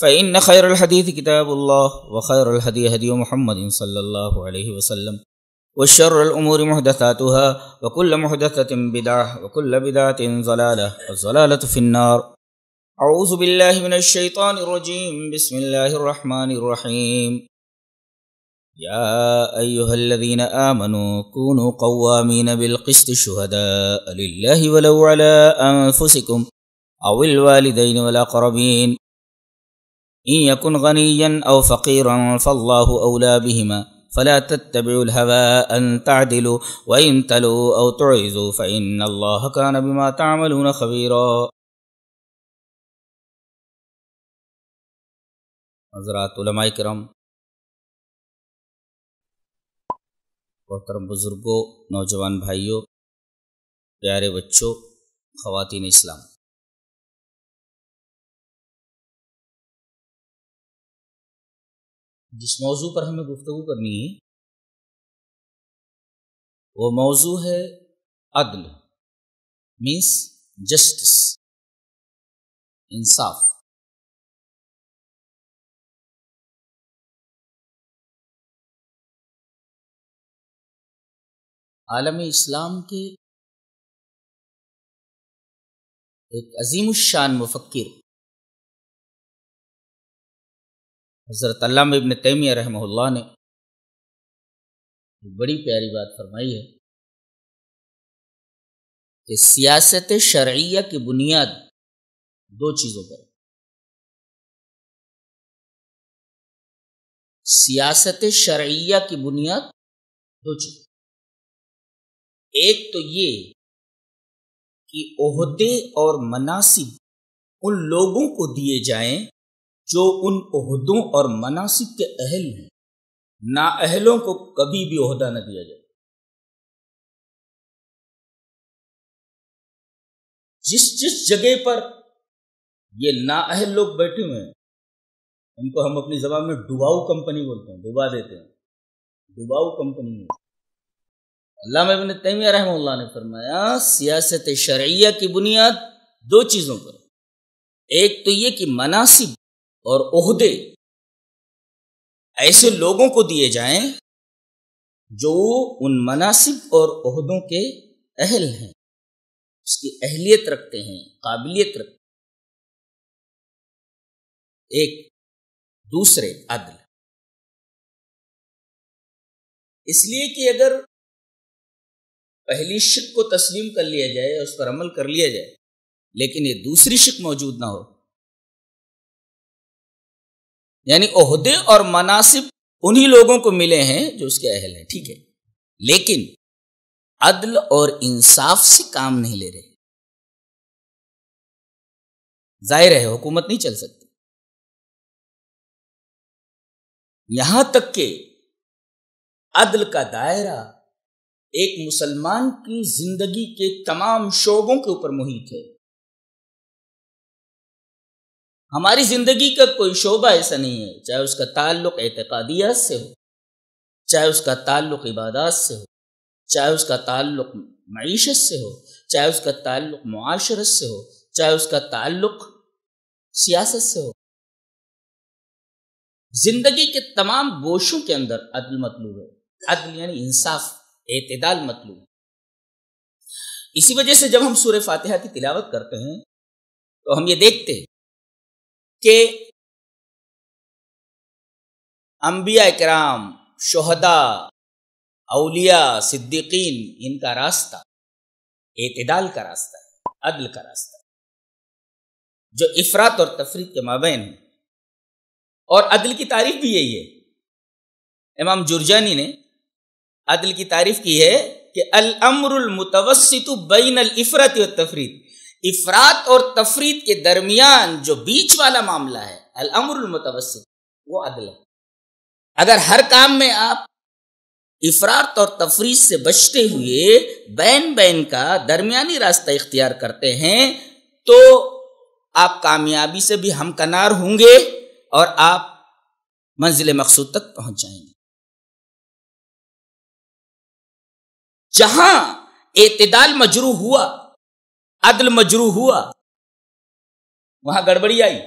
فإن خير الحديث كتاب الله وخير الهدي هدي محمد صلى الله عليه وسلم وشر الأمور محدثاتها وكل محدثة بدعة وكل بدعة ضلالة والضلالة في النار أعوذ بالله من الشيطان الرجيم بسم الله الرحمن الرحيم يا أيها الذين آمنوا كونوا قوامين بالقسط شهداء لله ولو على أنفسكم أو الوالدين والأقربين إن يكن غنيا أو فقيرا فالله أولى بهما فلا تتبعوا الهوى أن تعدلوا وإن تلوا أو تعيزوا فإن الله كان بما تعملون خبيرا حضرات علماء کرم محترم بزرگوں نوجوان بھائیوں پیارے بچوں خواتین اسلام جس موضوع پر ہمیں گفتگو کرنی ہے وہ موضوع ہے عدل مینس جسٹس انصاف عالم اسلام کے ایک عظیم الشان مفکر حضرت اللہ ابن تیمیہ رحمہ اللہ نے بڑی پیاری بات فرمائی ہے کہ سیاست شرعیہ کی بنیاد دو چیزوں پر سیاست شرعیہ کی بنیاد دو چیز ایک تو یہ کہ عہدے اور مناسب ان لوگوں کو دیے جائیں جو ان عہدوں اور مناسب کے اہل ہیں نا اہلوں کو کبھی بھی عہدہ نہ دیا جائے جس جس جگہ پر یہ نا اہل لوگ بیٹھے ہوئے ہیں ان کو ہم اپنی زبان میں ڈباؤ کمپنی بولتے ہیں ڈبا دیتے ہیں ڈباؤ کمپنی اللہ میں تیمیہ رحمہ اللہ نے فرمایا سیاست شرعیہ کی بنیاد دو چیزوں پر ایک تو یہ کہ مناسب اور عہدے ایسے لوگوں کو دیے جائیں جو ان مناسب اور عہدوں کے اہل ہیں اس کی اہلیت رکھتے ہیں قابلیت رکھتے ہیں ایک دوسرے عدل اس لیے کہ اگر پہلی شک کو تسلیم کر لیا جائے اس پر عمل کر لیا جائے لیکن یہ دوسری شک موجود نہ ہو یعنی عہدے اور مناسب انہی لوگوں کو ملے ہیں جو اس کے اہل ہیں ٹھیک ہے لیکن عدل اور انصاف سے کام نہیں لے رہے ظاہر ہے حکومت نہیں چل سکتی یہاں تک کہ عدل کا دائرہ ایک مسلمان کی زندگی کے تمام شعبوں کے اوپر محیط ہے ہماری زندگی کا کوئی شعبہ ایسا نہیں ہے چاہے اس کا تعلق اعتقادیات سے ہو چاہے اس کا تعلق عبادات سے ہو چاہے اس کا تعلق معیشت سے ہو چاہے اس کا تعلق معاشرت سے ہو چاہے اس کا تعلق سیاست سے ہو زندگی کے تمام گوشوں کے اندر عدل مطلوب ہے عدل یعنی انصاف اعتدال مطلوب ہے اسی وجہ سے جب ہم سورہ فاتحہ کی تلاوت کرتے ہیں تو ہم یہ دیکھتے ہیں کہ انبیاء اکرام شہداء اولیاء صدیقین ان کا راستہ اعتدال کا راستہ ہے عدل کا راستہ ہے جو افراد اور تفریح کے مابین ہیں اور عدل کی تعریف بھی یہی ہے امام جرجانی نے عدل کی تعریف کی ہے کہ الامر المتوسط بین الافرت و تفریح افراد اور تفرید کے درمیان جو بیچ والا معاملہ ہے الامر المتوسط وہ عدل ہے اگر ہر کام میں آپ افراد اور تفریح سے بچتے ہوئے بین بین کا درمیانی راستہ اختیار کرتے ہیں تو آپ کامیابی سے بھی ہمکنار ہوں گے اور آپ منزل مقصود تک پہنچ جائیں گے جہاں اعتدال مجروح ہوا عدل مجرو ہوا وہاں گڑبڑی آئی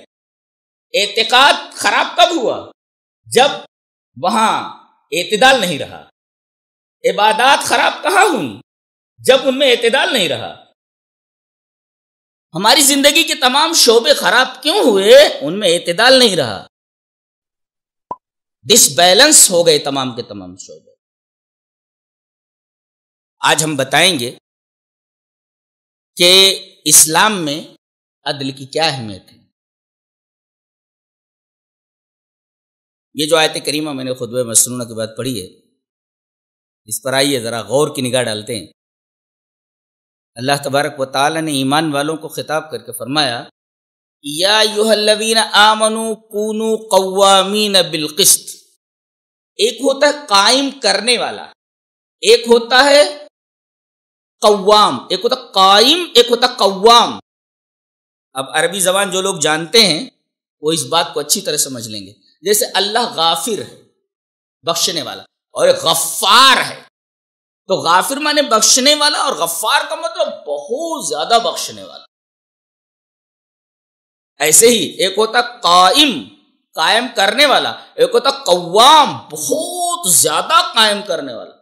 اعتقاد خراب کب ہوا جب وہاں اعتدال نہیں رہا عبادات خراب کہاں ہوئی جب ان میں اعتدال نہیں رہا ہماری زندگی کے تمام شعبے خراب کیوں ہوئے ان میں اعتدال نہیں رہا ڈس بیلنس ہو گئے تمام کے تمام شعبے آج ہم بتائیں گے کہ اسلام میں عدل کی کیا اہمیت ہے یہ جو آیت کریمہ میں نے خطبہ مسنونہ کے بعد پڑھی ہے اس پر آئیے ذرا غور کی نگاہ ڈالتے ہیں اللہ تبارک و تعالی نے ایمان والوں کو خطاب کر کے فرمایا یا یوح آمنو کونو قوامین بالقسط ایک ہوتا ہے قائم کرنے والا ایک ہوتا ہے قوام ایک ہوتا قائم ایک ہوتا قوام اب عربی زبان جو لوگ جانتے ہیں وہ اس بات کو اچھی طرح سمجھ لیں گے جیسے اللہ غافر ہے بخشنے والا اور غفار ہے تو غافر مانے بخشنے والا اور غفار کا مطلب بہت زیادہ بخشنے والا ایسے ہی ایک ہوتا قائم قائم کرنے والا ایک ہوتا قوام بہت زیادہ قائم کرنے والا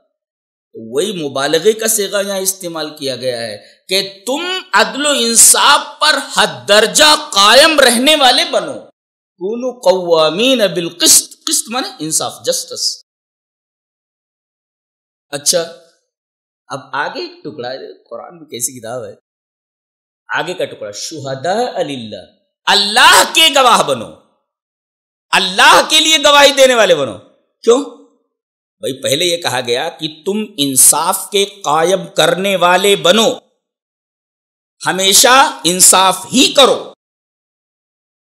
وہی مبالغے کا سیگا یہاں استعمال کیا گیا ہے کہ تم عدل و انصاف پر حد درجہ قائم رہنے والے بنو کونو قوامین بالقسط قسط معنی انصاف جسٹس اچھا اب آگے ایک ٹکڑا ہے قرآن میں کیسی کتاب ہے آگے کا ٹکڑا شہداء علی اللہ اللہ کے گواہ بنو اللہ کے لیے گواہی دینے والے بنو کیوں بھائی پہلے یہ کہا گیا کہ تم انصاف کے قائم کرنے والے بنو ہمیشہ انصاف ہی کرو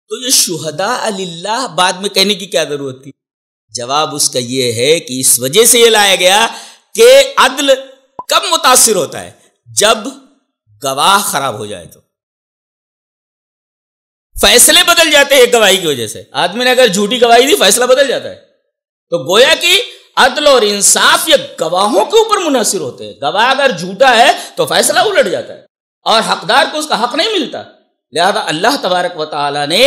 تو یہ شہدا علی اللہ بعد میں کہنے کی کیا ضرورت تھی جواب اس کا یہ ہے کہ اس وجہ سے یہ لایا گیا کہ عدل کب متاثر ہوتا ہے جب گواہ خراب ہو جائے تو فیصلے بدل جاتے ہیں گواہی کی وجہ سے آدمی نے اگر جھوٹی گواہی دی فیصلہ بدل جاتا ہے تو گویا کہ عدل اور انصاف یہ گواہوں کے اوپر منحصر ہوتے ہیں گواہ اگر جھوٹا ہے تو فیصلہ الٹ جاتا ہے اور حقدار کو اس کا حق نہیں ملتا لہذا اللہ تبارک و تعالی نے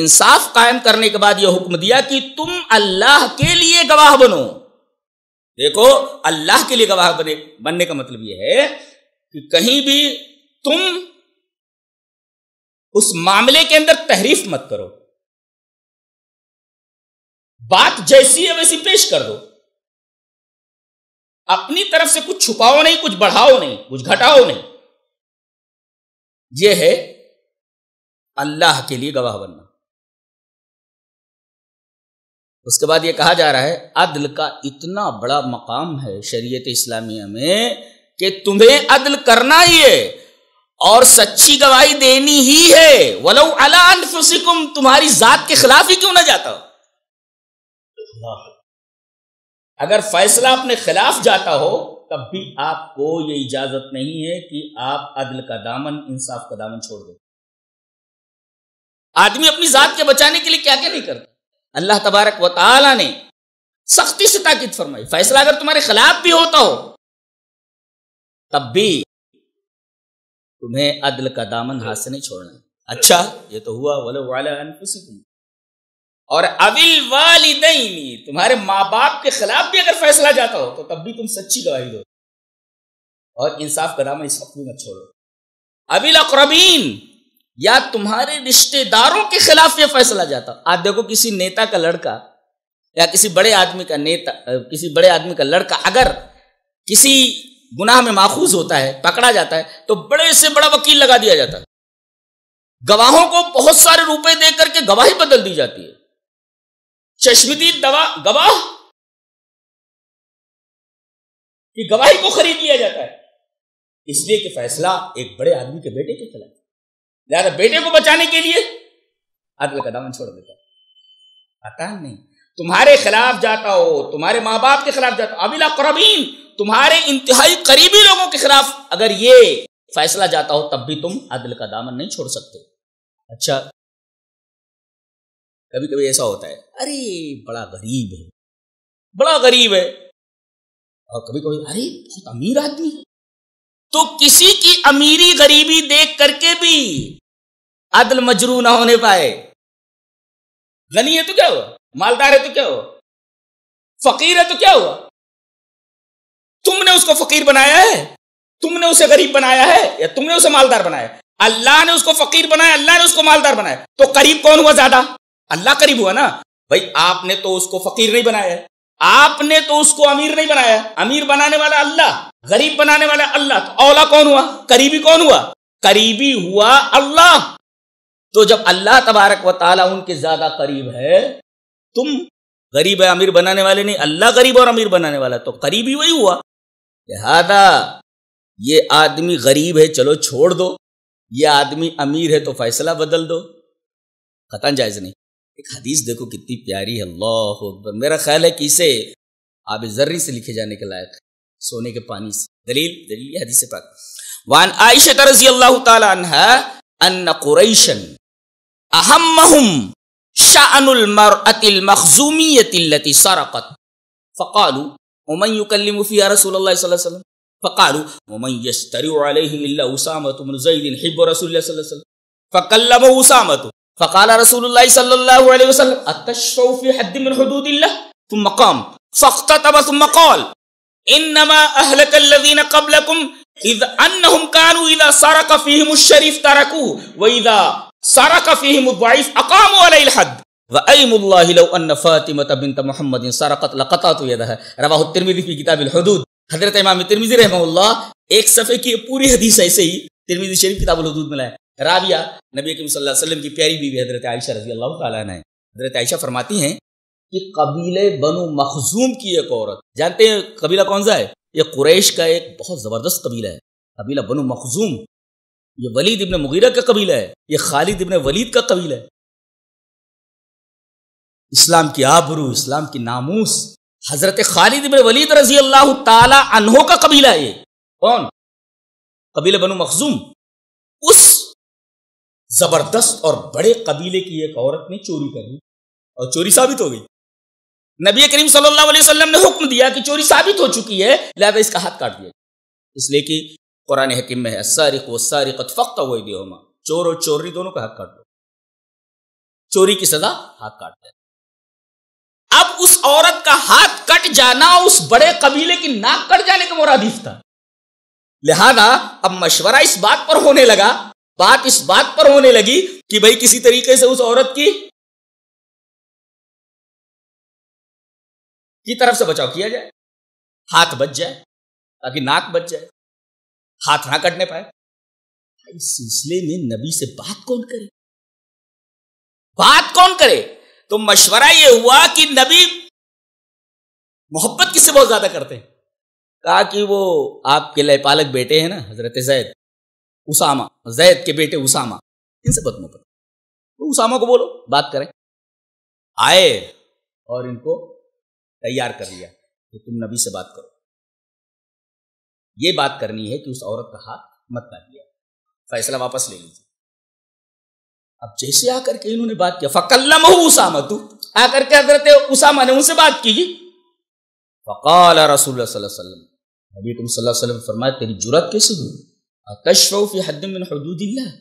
انصاف قائم کرنے کے بعد یہ حکم دیا کہ تم اللہ کے لیے گواہ بنو دیکھو اللہ کے لیے گواہ بنے بننے کا مطلب یہ ہے کہ کہیں بھی تم اس معاملے کے اندر تحریف مت کرو بات جیسی ہے ویسی پیش کر دو اپنی طرف سے کچھ چھپاؤ نہیں کچھ بڑھاؤ نہیں کچھ گھٹاؤ نہیں یہ ہے اللہ کے لیے گواہ بننا اس کے بعد یہ کہا جا رہا ہے عدل کا اتنا بڑا مقام ہے شریعت اسلامیہ میں کہ تمہیں عدل کرنا ہی ہے اور سچی گواہی دینی ہی ہے ولو تمہاری ذات کے خلاف ہی کیوں نہ جاتا اگر فیصلہ اپنے خلاف جاتا ہو تب بھی آپ کو یہ اجازت نہیں ہے کہ آپ عدل کا دامن انصاف کا دامن چھوڑ دیں آدمی اپنی ذات کے بچانے کے لیے کیا کیا نہیں کرتا اللہ تبارک و تعالی نے سختی سے تاکید فرمائی فیصلہ اگر تمہارے خلاف بھی ہوتا ہو تب بھی تمہیں عدل کا دامن ہاتھ سے نہیں چھوڑنا اچھا یہ تو ہوا ولو انفسکم اور اول والدین تمہارے ماں باپ کے خلاف بھی اگر فیصلہ جاتا ہو تو تب بھی تم سچی گواہی دو اور انصاف کا نام اس چھوڑو ابل اقربین یا تمہارے رشتہ داروں کے خلاف یہ فیصلہ جاتا ہو آپ دیکھو کسی نیتا کا لڑکا یا کسی بڑے آدمی کا نیتا کسی بڑے آدمی کا لڑکا اگر کسی گناہ میں ماخوذ ہوتا ہے پکڑا جاتا ہے تو بڑے سے بڑا وکیل لگا دیا جاتا ہے گواہوں کو بہت سارے روپے دے کر کے گواہی بدل دی جاتی ہے چشمدی گواہ کی گواہی کو خرید لیا جاتا ہے اس لیے کہ فیصلہ ایک بڑے آدمی کے بیٹے کے خلاف لہٰذا بیٹے کو بچانے کے لیے عدل کا دامن چھوڑ دیتا پتا نہیں تمہارے خلاف جاتا ہو تمہارے ماں باپ کے خلاف جاتا ہو ابلا قربین تمہارے انتہائی قریبی لوگوں کے خلاف اگر یہ فیصلہ جاتا ہو تب بھی تم عدل کا دامن نہیں چھوڑ سکتے اچھا کبھی کبھی ایسا ہوتا ہے ارے بڑا غریب ہے بڑا غریب ہے اور کبھی کبھی ارے بہت امیر آدمی ہے تو کسی کی امیری غریبی دیکھ کر کے بھی عدل مجرو نہ ہونے پائے غنی ہے تو کیا ہوا مالدار ہے تو کیا ہوا فقیر ہے تو کیا ہوا تم نے اس کو فقیر بنایا ہے تم نے اسے غریب بنایا ہے یا تم نے اسے مالدار بنایا اللہ نے اس کو فقیر بنایا اللہ نے اس کو مالدار بنایا تو قریب کون ہوا زیادہ اللہ قریب ہوا نا بھائی آپ نے تو اس کو فقیر نہیں بنایا آپ نے تو اس کو امیر نہیں بنایا امیر بنانے والا اللہ غریب بنانے والا اللہ تو اولا کون ہوا قریبی کون ہوا قریبی ہوا اللہ تو جب اللہ تبارک و تعالیٰ ان کے زیادہ قریب ہے تم غریب ہے امیر بنانے والے نہیں اللہ غریب اور امیر بنانے والا تو قریبی وہی ہوا لہذا یہ آدمی غریب ہے چلو چھوڑ دو یہ آدمی امیر ہے تو فیصلہ بدل دو قطن جائز نہیں ایک حدیث دیکھو کتنی پیاری ہے اللہ اکبر میرا خیال ہے کہ اسے آب ذری سے لکھے جانے کے لائق سونے کے پانی سے دلیل دلیل حدیث پاک وان عائشہ رضی اللہ تعالی عنہ ان قریشن اہمہم شأن المرأة المخزومية التي سرقت فقالوا ومن يكلم فيها رسول الله صلى الله عليه وسلم فقالوا ومن يستري عليهم الا اسامه بن زيد حب رسول الله صلى الله عليه وسلم فكلمه اسامه فقال رسول الله صلى الله عليه وسلم اتشفوا في حد من حدود الله ثم قام فاقتتب ثم قال إنما أهلك الذين قبلكم إذا أنهم كانوا إذا سرق فيهم الشريف تركوه وإذا سرق فيهم الضعيف أقاموا عليه الحد وأيم الله لو أن فاطمة بنت محمد سرقت لقطعت يدها رواه الترمذي في كتاب الحدود حضرت الترمذي رحمه الله ایک صفحے کی پوری حدیث ऐसे ही तिरमिजी شریف کتاب الحدود में ہے رابیہ نبی صلی اللہ علیہ وسلم کی پیاری بیوی حضرت عائشہ رضی اللہ تعالیٰ حضرت عائشہ فرماتی ہیں کہ قبیل بنو مخزوم کی ایک عورت جانتے ہیں قبیلہ کون سا ہے یہ قریش کا ایک بہت زبردست قبیلہ ہے قبیلہ بنو مخزوم یہ ولید ابن مغیرہ کا قبیلہ ہے یہ خالد ابن ولید کا قبیلہ ہے اسلام کی آبرو اسلام کی ناموس حضرت خالد ابن ولید رضی اللہ تعالی عنہ کا قبیلہ ہے کون قبیلہ بنو مخزوم اس زبردست اور بڑے قبیلے کی ایک عورت نے چوری کر لی اور چوری ثابت ہو گئی نبی کریم صلی اللہ علیہ وسلم نے حکم دیا کہ چوری ثابت ہو چکی ہے لہذا اس کا ہاتھ کاٹ دیا اس لیے کہ قرآن حکم ساری کو ساری چور اور چوری دونوں کا ہاتھ کاٹ دو چوری کی سزا ہاتھ کاٹ دے اب اس عورت کا ہاتھ کٹ جانا اس بڑے قبیلے کی ناک کٹ جانے کا مرادیف تھا لہذا اب مشورہ اس بات پر ہونے لگا بات اس بات پر ہونے لگی کہ بھائی کسی طریقے سے اس عورت کی کی طرف سے بچاؤ کیا جائے ہاتھ بچ جائے تاکہ ناک بچ جائے ہاتھ نہ کٹنے پائے اس سلسلے میں نبی سے بات کون کرے بات کون کرے تو مشورہ یہ ہوا کہ نبی محبت کس سے بہت زیادہ کرتے ہیں کہا کہ وہ آپ کے لئے پالک بیٹے ہیں نا حضرت زید اسامہ زید کے بیٹے اسامہ ان سے بدمو کرو تو اسامہ کو بولو بات کریں آئے اور ان کو تیار کر لیا کہ تم نبی سے بات کرو یہ بات کرنی ہے کہ اس عورت کا ہاتھ مت نہ دیا فیصلہ واپس لے لیجیے اب جیسے آ کر کے انہوں نے بات کیا فکلم اسامہ تو آ کر کے حضرت اسامہ نے ان سے بات کی فقال رسول اللہ صلی اللہ علیہ وسلم نبی تم صلی اللہ علیہ وسلم فرمایا تیری جرت کیسے ہوئی کشف فی حد من حدود اللہ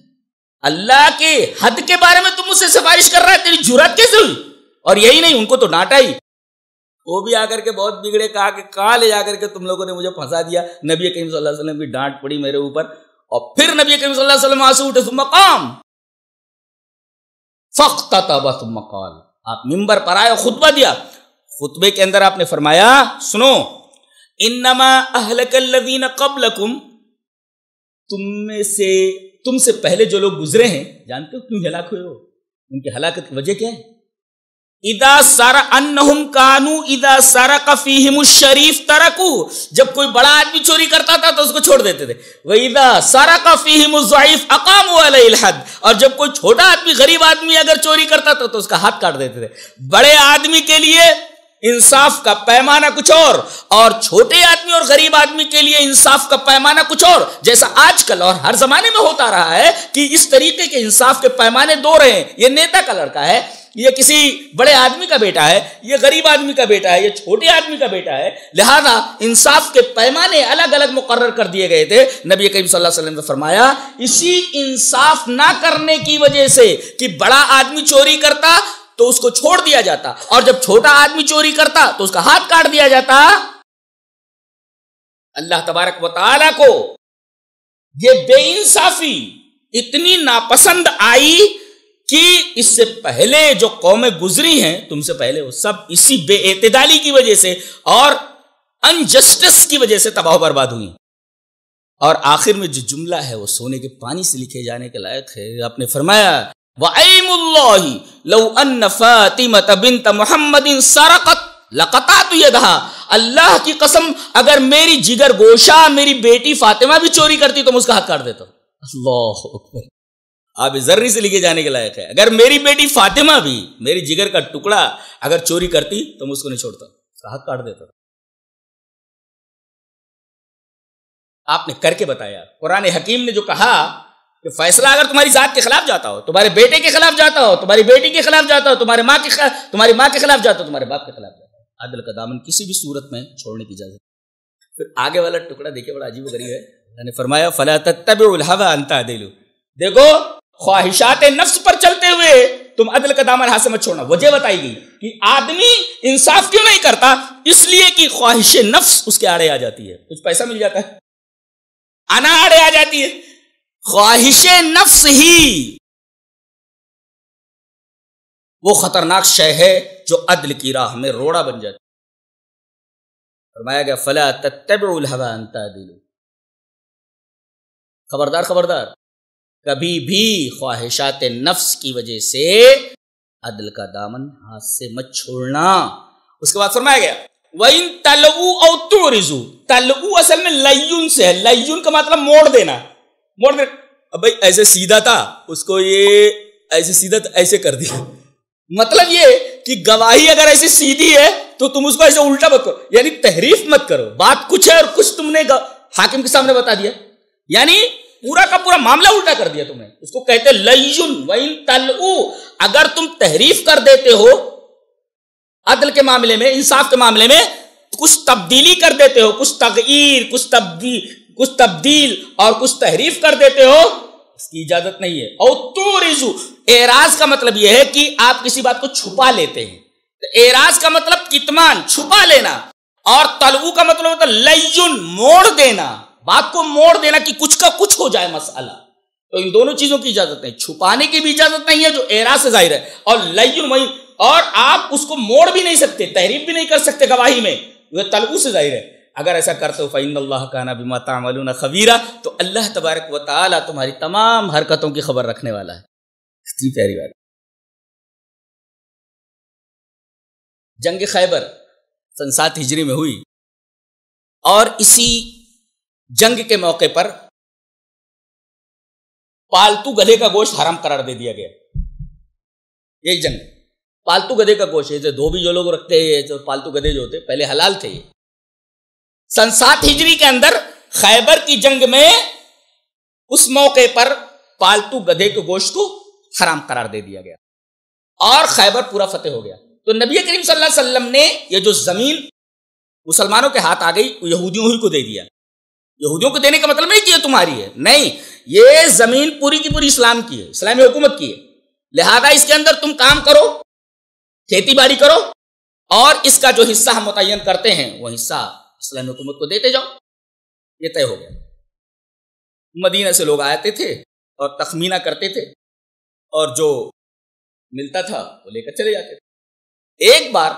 اللہ کے حد کے بارے میں تم اسے سفارش کر رہا ہے تیری جرات کیسے ہوئی اور یہی نہیں ان کو تو ڈانٹا ہی وہ بھی آ کر کے بہت بگڑے کہا کہ کہاں لے جا کر کے تم لوگوں نے مجھے پھنسا دیا نبی کریم صلی اللہ علیہ وسلم کی ڈانٹ پڑی میرے اوپر اور پھر نبی کریم صلی اللہ علیہ وسلم آسو اٹھے تم مقام فخت تبا تم مقال آپ ممبر پر آئے خطبہ دیا خطبے کے اندر آپ نے فرمایا سنو انما اہلک الذین قبلکم تم میں سے تم سے پہلے جو لوگ گزرے ہیں جانتے ہو کیوں ہلاک ہوئے ہو ان کی کی ہلاکت وجہ کیا ہے ادا ادا سارا سارا کانو کفیم شریف ترکو جب کوئی بڑا آدمی چوری کرتا تھا تو اس کو چھوڑ دیتے تھے وہ ادا سارا کفیم الضعیف اقام والا الحد اور جب کوئی چھوٹا آدمی غریب آدمی اگر چوری کرتا تھا تو اس کا ہاتھ کاٹ دیتے تھے بڑے آدمی کے لیے انصاف کا پیمانہ کچھ اور اور چھوٹے آدمی اور غریب آدمی کے لیے انصاف کا پیمانہ کچھ اور جیسا آج کل اور ہر زمانے میں ہوتا رہا ہے کہ اس طریقے کے انصاف کے پیمانے دو رہے ہیں یہ نیتا کا لڑکا ہے یہ کسی بڑے آدمی کا بیٹا ہے یہ غریب آدمی کا بیٹا ہے یہ چھوٹے آدمی کا بیٹا ہے لہذا انصاف کے پیمانے الگ الگ مقرر کر دیے گئے تھے نبی کریم صلی اللہ علیہ وسلم نے فرمایا اسی انصاف نہ کرنے کی وجہ سے کہ بڑا آدمی چوری کرتا تو اس کو چھوڑ دیا جاتا اور جب چھوٹا آدمی چوری کرتا تو اس کا ہاتھ کاٹ دیا جاتا اللہ تبارک و تعالی کو یہ بے انصافی اتنی ناپسند آئی کہ اس سے پہلے جو قومیں گزری ہیں تم سے پہلے وہ سب اسی بے اعتدالی کی وجہ سے اور انجسٹس کی وجہ سے تباہ برباد ہوئی اور آخر میں جو جملہ ہے وہ سونے کے پانی سے لکھے جانے کے لائق ہے آپ نے فرمایا وعیم اللہ لو ان فاطمت بنت محمد سرقت لقطعت یدہا اللہ کی قسم اگر میری جگر گوشا میری بیٹی فاطمہ بھی چوری کرتی تو اس کا حق کر دیتا اللہ اکبر آپ ذرری سے لکھے جانے کے لائق ہے اگر میری بیٹی فاطمہ بھی میری جگر کا ٹکڑا اگر چوری کرتی تو اس کو نہیں چھوڑتا اس کا حق کر دیتا آپ نے کر کے بتایا قرآن حکیم نے جو کہا کہ فیصلہ اگر تمہاری ذات کے خلاف جاتا ہو تمہارے بیٹے کے خلاف جاتا ہو تمہاری بیٹی کے خلاف جاتا ہو تمہارے ماں کے خلاف تمہاری ماں کے خلاف جاتا ہو تمہارے باپ کے خلاف جاتا ہو عدل کا دامن کسی بھی صورت میں چھوڑنے کی اجازت پھر آگے والا ٹکڑا دیکھیے بڑا عجیب و غریب ہے نے فرمایا فلا تب الحوا انتا دلو دیکھو خواہشات نفس پر چلتے ہوئے تم عدل کا دامن ہاتھ سے مت چھوڑنا وجہ بتائی گئی کہ آدمی انصاف کیوں نہیں کرتا اس لیے کہ خواہش نفس اس کے آڑے آ جاتی ہے کچھ پیسہ مل جاتا ہے انا آڑے آ جاتی ہے خواہش نفس ہی وہ خطرناک شے ہے جو عدل کی راہ میں روڑا بن جاتی فرمایا گیا فلا تعدلوا خبردار خبردار کبھی بھی خواہشات نفس کی وجہ سے عدل کا دامن ہاتھ سے مت چھوڑنا اس کے بعد فرمایا گیا وَإِن تلبو أَوْ تُعْرِزُوا رزو اصل میں سے ہے کا مطلب موڑ دینا بھائی ایسے سیدھا تھا اس کو یہ ایسے سیدھا ایسے کر دیا مطلب یہ کہ گواہی اگر ایسی سیدھی ہے تو تم اس کو ایسے الٹا مت کرو یعنی تحریف مت کرو بات کچھ ہے اور کچھ تم نے حاکم کے سامنے بتا دیا یعنی پورا کا پورا معاملہ الٹا کر دیا تم نے اس کو کہتے اگر تم تحریف کر دیتے ہو عدل کے معاملے میں انصاف کے معاملے میں کچھ تبدیلی کر دیتے ہو کچھ تغیر کچھ تبدیل کچھ تبدیل اور کچھ تحریف کر دیتے ہو اس کی اجازت نہیں ہے اور تو ریزو اعراض کا مطلب یہ ہے کہ آپ کسی بات کو چھپا لیتے ہیں اعراض کا مطلب کتمان چھپا لینا اور تلو کا مطلب ہوتا لیون موڑ دینا بات کو موڑ دینا کہ کچھ کا کچھ ہو جائے مسئلہ تو ان دونوں چیزوں کی اجازت نہیں چھپانے کی بھی اجازت نہیں ہے جو اعراض سے ظاہر ہے اور لئی اور آپ اس کو موڑ بھی نہیں سکتے تحریف بھی نہیں کر سکتے گواہی میں یہ تلو سے ظاہر ہے اگر ایسا کرتے ہو فعین اللہ خانہ بما تعملون خبیرہ تو اللہ تبارک و تعالیٰ تمہاری تمام حرکتوں کی خبر رکھنے والا ہے پیاری بات جنگ خیبر سن سات ہجری میں ہوئی اور اسی جنگ کے موقع پر پالتو گدھے کا گوشت حرام قرار دے دیا گیا یہ جنگ پالتو گدھے کا گوشت جو دھوبی جو لوگ رکھتے ہیں جو پالتو گدھے جو ہوتے پہلے حلال تھے یہ سن سات ہجری کے اندر خیبر کی جنگ میں اس موقع پر پالتو گدے کے گوشت کو حرام قرار دے دیا گیا اور خیبر پورا فتح ہو گیا تو نبی کریم صلی اللہ علیہ وسلم نے یہ جو زمین مسلمانوں کے ہاتھ آ گئی وہ یہودیوں ہی کو دے دیا یہودیوں کو دینے کا مطلب نہیں کہ یہ تمہاری ہے نہیں یہ زمین پوری کی پوری اسلام کی ہے اسلامی حکومت کی ہے لہذا اس کے اندر تم کام کرو کھیتی باڑی کرو اور اس کا جو حصہ ہم متعین کرتے ہیں وہ حصہ حکومت کو دیتے جاؤ یہ طے ہو گیا مدینہ سے لوگ آتے تھے اور تخمینہ کرتے تھے اور جو ملتا تھا وہ لے کر چلے جاتے تھے ایک بار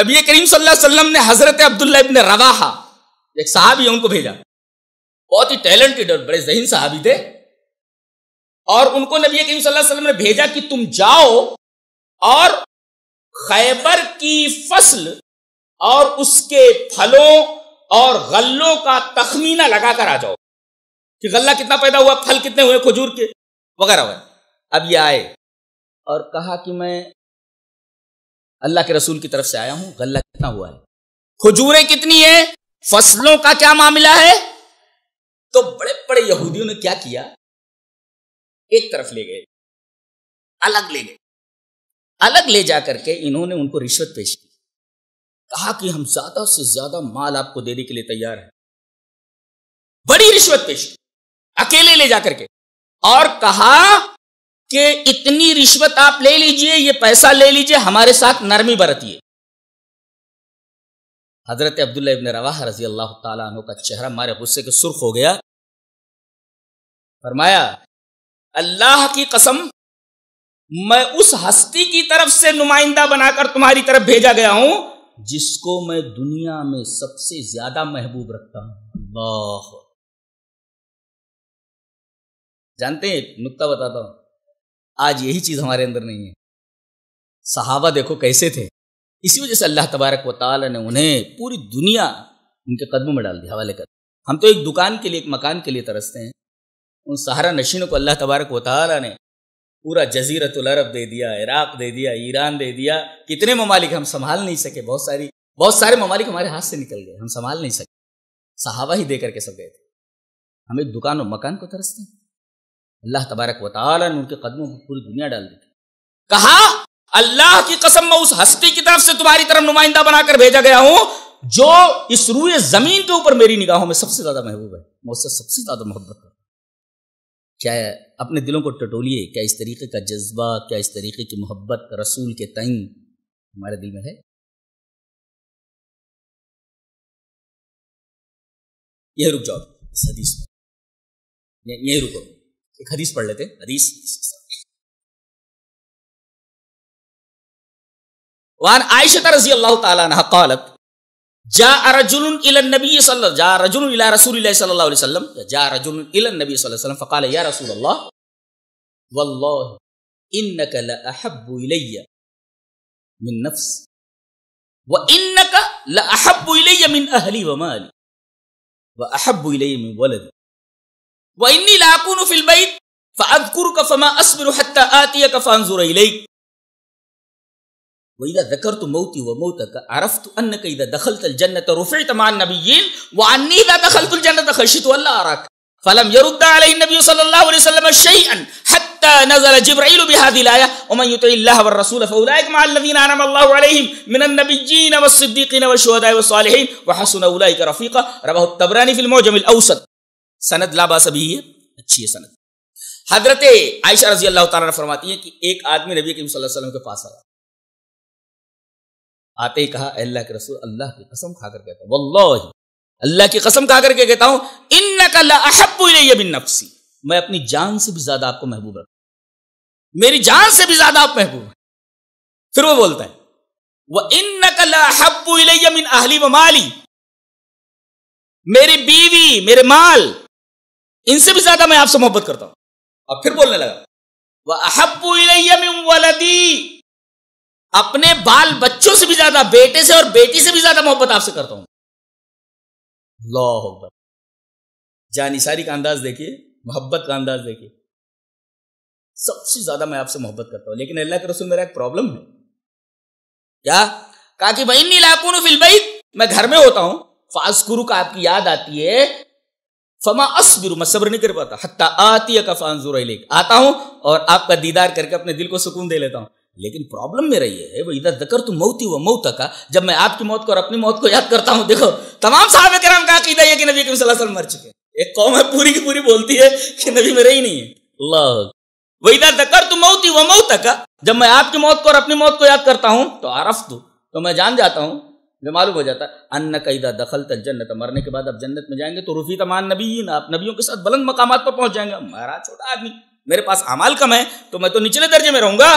نبی کریم صلی اللہ علیہ وسلم نے حضرت عبداللہ ابن رواحہ ایک صحابی ان کو بھیجا بہت ہی ٹیلنٹڈ اور بڑے ذہین صحابی تھے اور ان کو نبی کریم صلی اللہ علیہ وسلم نے بھیجا کہ تم جاؤ اور خیبر کی فصل اور اس کے پھلوں اور غلوں کا تخمینہ لگا کر آ جاؤ کہ غلہ کتنا پیدا ہوا پھل کتنے ہوئے کھجور کے وغیرہ وغیرہ اب یہ آئے اور کہا کہ میں اللہ کے رسول کی طرف سے آیا ہوں غلہ کتنا ہوا ہے کھجوریں کتنی ہیں فصلوں کا کیا معاملہ ہے تو بڑے بڑے یہودیوں نے کیا کیا ایک طرف لے گئے الگ لے گئے الگ لے جا کر کے انہوں نے ان کو رشوت پیش کی کہا کہ ہم زیادہ سے زیادہ مال آپ کو دینے کے لیے تیار ہیں بڑی رشوت پیش اکیلے لے جا کر کے اور کہا کہ اتنی رشوت آپ لے لیجئے یہ پیسہ لے لیجئے ہمارے ساتھ نرمی برتیے حضرت عبداللہ ابن رواح رضی اللہ تعالیٰ عنہ کا چہرہ مارے غصے کے سرخ ہو گیا فرمایا اللہ کی قسم میں اس ہستی کی طرف سے نمائندہ بنا کر تمہاری طرف بھیجا گیا ہوں جس کو میں دنیا میں سب سے زیادہ محبوب رکھتا ہوں اللہ جانتے ہیں نکتا بتاتا ہوں آج یہی چیز ہمارے اندر نہیں ہے صحابہ دیکھو کیسے تھے اسی وجہ سے اللہ تبارک و تعالی نے انہیں پوری دنیا ان کے قدموں میں ڈال دی حوالے کر ہم تو ایک دکان کے لیے ایک مکان کے لیے ترستے ہیں ان سہارا نشینوں کو اللہ تبارک و تعالی نے پورا جزیرت العرب دے دیا عراق دے دیا ایران دے دیا کتنے ممالک ہم سنبھال نہیں سکے بہت بہت ساری سارے ممالک ہمارے ہاتھ سے نکل گئے ہم سنبھال نہیں سکے صحابہ ہی دے کر کے سب گئے تھے ہم ایک دکان و مکان کو ترستے ہیں اللہ تبارک و تعالیٰ نے ان کے قدموں میں پوری دنیا ڈال دی کہا اللہ کی قسم میں اس ہستی کی طرف سے تمہاری طرف نمائندہ بنا کر بھیجا گیا ہوں جو اس روئے زمین کے اوپر میری نگاہوں میں سب سے زیادہ محبوب ہے میں اس سے سب سے زیادہ محبت کیا اپنے دلوں کو ٹٹولیے کیا اس طریقے کا جذبہ کیا اس طریقے کی محبت رسول کے تئیں ہمارے دل میں ہے یہ رک جاؤ اس حدیث میں یہ رکو ایک حدیث پڑھ لیتے حدیث رضی اللہ قالت جاء رجل إلى النبي صلى الله جاء رجل إلى رسول الله صلى الله عليه وسلم جاء رجل إلى النبي صلى الله عليه وسلم فقال يا رسول الله والله إنك لأحب إلي من نفسي وإنك لأحب إلي من أهلي ومالي وأحب إلي من ولدي وإني لأكون في البيت فأذكرك فما أصبر حتى آتيك فأنظر إليك وإذا ذكرت موتي وموتك عرفت أنك إذا دخلت الجنة رفعت مع النبيين وعني إذا دخلت الجنة خشيت ولا أراك فلم يرد عليه النبي صلى الله عليه وسلم شيئا حتى نزل جبريل بهذه الآية ومن يطع الله والرسول فأولئك مع الذين أنعم الله عليهم من النبيين والصديقين والشهداء والصالحين وحسن أولئك رفيقا رواه الطبراني في المعجم الأوسط سند لا باس به है سند حضرت عائشة رضي الله تعالى عنها तआला फरमाती है कि एक आदमी नबी करीम وسلم अलैहि آتے ہی کہا اللہ کے رسول اللہ کی قسم کھا کر کہتا ہوں اللہ کی قسم کھا کر کے کہتا ہوں انک اللہ احبو نفسی میں اپنی جان سے بھی زیادہ آپ کو محبوب رکھتا ہوں میری جان سے بھی زیادہ آپ محبوب ہیں پھر وہ بولتا ہے وَإِنَّكَ لَأَحَبُّ إِلَيَّ مِنْ أَهْلِ انہلی میری بیوی میرے مال ان سے بھی زیادہ میں آپ سے محبت کرتا ہوں اب پھر بولنے لگا وَأَحَبُّ إِلَيَّ مِنْ وَلَدِي اپنے بال بچوں سے بھی زیادہ بیٹے سے اور بیٹی سے بھی زیادہ محبت آپ سے کرتا ہوں اللہ اکبر جان ساری کا انداز دیکھیے محبت کا انداز دیکھیے سب سے زیادہ میں آپ سے محبت کرتا ہوں لیکن اللہ کے رسول میرا ایک پرابلم ہے کیا کہا بہن بھائی میں گھر میں ہوتا ہوں فاس گرو کا آپ کی یاد آتی ہے فما میں صبر نہیں کر پاتا آتی کا فانزور آتا ہوں اور آپ کا دیدار کر کے اپنے دل کو سکون دے لیتا ہوں لیکن پرابلم میرا یہ ہے وہ ادھر دکر تو موتی ہوا موت کا جب میں آپ کی موت کو اور اپنی موت کو یاد کرتا ہوں دیکھو تمام صاحب کرام کا عقیدہ یہ کہ نبی کریم صلی اللہ علیہ وسلم مر چکے ایک قوم ہے پوری کی پوری بولتی ہے کہ نبی میرے ہی نہیں ہے اللہ وہ ادھر دکر تو موتی ہوا موت کا جب میں آپ کی موت کو اور اپنی موت کو یاد کرتا ہوں تو عرف تو تو میں جان جاتا ہوں جو معلوم ہو جاتا ہے ان کا ادھر دخل تک جنت مرنے کے بعد آپ جنت میں جائیں گے تو رفی تمان نبی آپ نبیوں کے ساتھ بلند مقامات پر پہنچ جائیں گے مہاراج چھوٹا آدمی میرے پاس امال کم ہے تو میں تو نچلے درجے میں رہوں گا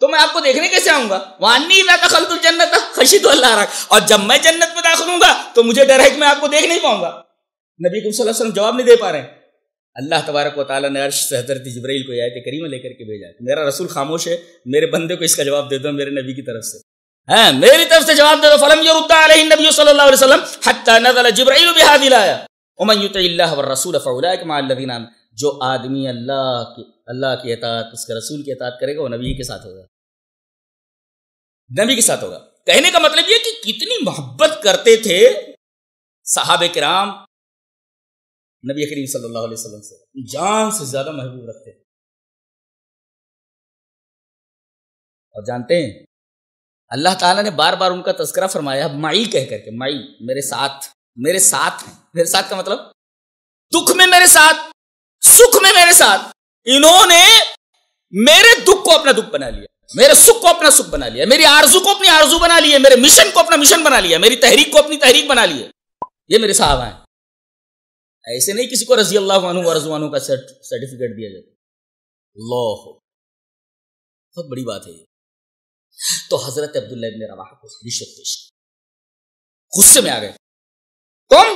تو میں آپ کو دیکھنے کیسے آؤں گا وانی اذا دخلت الجنت خشیت اللہ رکھ اور جب میں جنت میں داخل ہوں گا تو مجھے ڈر ہے کہ میں آپ کو دیکھ نہیں پاؤں گا نبی صلی اللہ علیہ وسلم جواب نہیں دے پا رہے ہیں اللہ تبارک و تعالیٰ نے عرش سے حضرت جبرائیل کو آیت کریمہ لے کر کے بھیجا میرا رسول خاموش ہے میرے بندے کو اس کا جواب دے دو میرے نبی کی طرف سے ہاں میری طرف سے جواب دے دو فلم یرد علیہ النبی صلی اللہ علیہ وسلم حتی نزل جبرائیل بهذه الايه ومن يطع الله والرسول فاولئك مع الذين آمنوا جو آدمی اللہ کی اللہ کی اطاعت اس کے اطاعت کرے گا وہ نبی کے ساتھ ہوگا نبی کے ساتھ ہوگا کہنے کا مطلب یہ کہ کتنی محبت کرتے تھے صحابہ کرام نبی کریم صلی اللہ علیہ وسلم سے جان سے زیادہ محبوب رکھتے اور جانتے ہیں اللہ تعالیٰ نے بار بار ان کا تذکرہ فرمایا مائی کہہ کر کے مائی میرے ساتھ میرے ساتھ ہیں میرے ساتھ کا مطلب دکھ میں میرے ساتھ سکھ میں میرے ساتھ انہوں نے میرے دکھ کو اپنا دکھ بنا لیا میرے سکھ کو اپنا سکھ بنا لیا میری آرزو کو اپنی آرزو بنا لیا میرے مشن کو اپنا مشن بنا لیا میری تحریک کو اپنی تحریک بنا لی ہے یہ میرے ہیں ایسے نہیں کسی کو رضی اللہ عنہ و کا سرٹیفکیٹ دیا جاتا اللہ بہت بڑی بات ہے یہ تو حضرت عبداللہ ابن کو رشوت پیش غصے میں آ گئے کون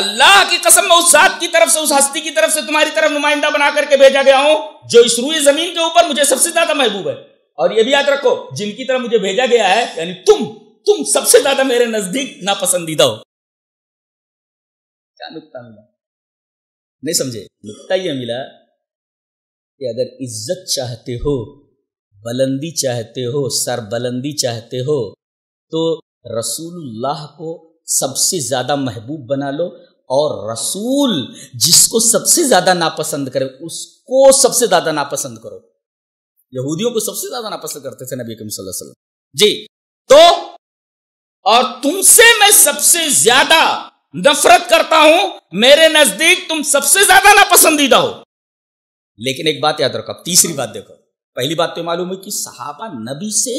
اللہ کی قسم میں اس ساتھ کی طرف سے اس ہستی کی طرف سے تمہاری طرف نمائندہ بنا کر کے بھیجا گیا ہوں جو اس روئے زمین کے اوپر مجھے سب سے زیادہ محبوب ہے اور یہ بھی یاد رکھو جن کی طرف مجھے بھیجا گیا ہے یعنی تم تم سب سے زیادہ میرے نزدیک ناپسندیدہ ہو کیا نکتا ملا نہیں سمجھے نکتا یہ ملا کہ اگر عزت چاہتے ہو بلندی چاہتے ہو سر بلندی چاہتے ہو تو رسول اللہ کو سب سے زیادہ محبوب بنا لو اور رسول جس کو سب سے زیادہ ناپسند کرے اس کو سب سے زیادہ ناپسند کرو یہودیوں کو سب سے زیادہ ناپسند کرتے تھے نبی صلی اللہ علیہ وسلم جی تو اور تم سے میں سب سے زیادہ نفرت کرتا ہوں میرے نزدیک تم سب سے زیادہ ناپسندیدہ ہو لیکن ایک بات یاد رکھو تیسری بات دیکھو پہلی بات تو معلوم ہے کہ صحابہ نبی سے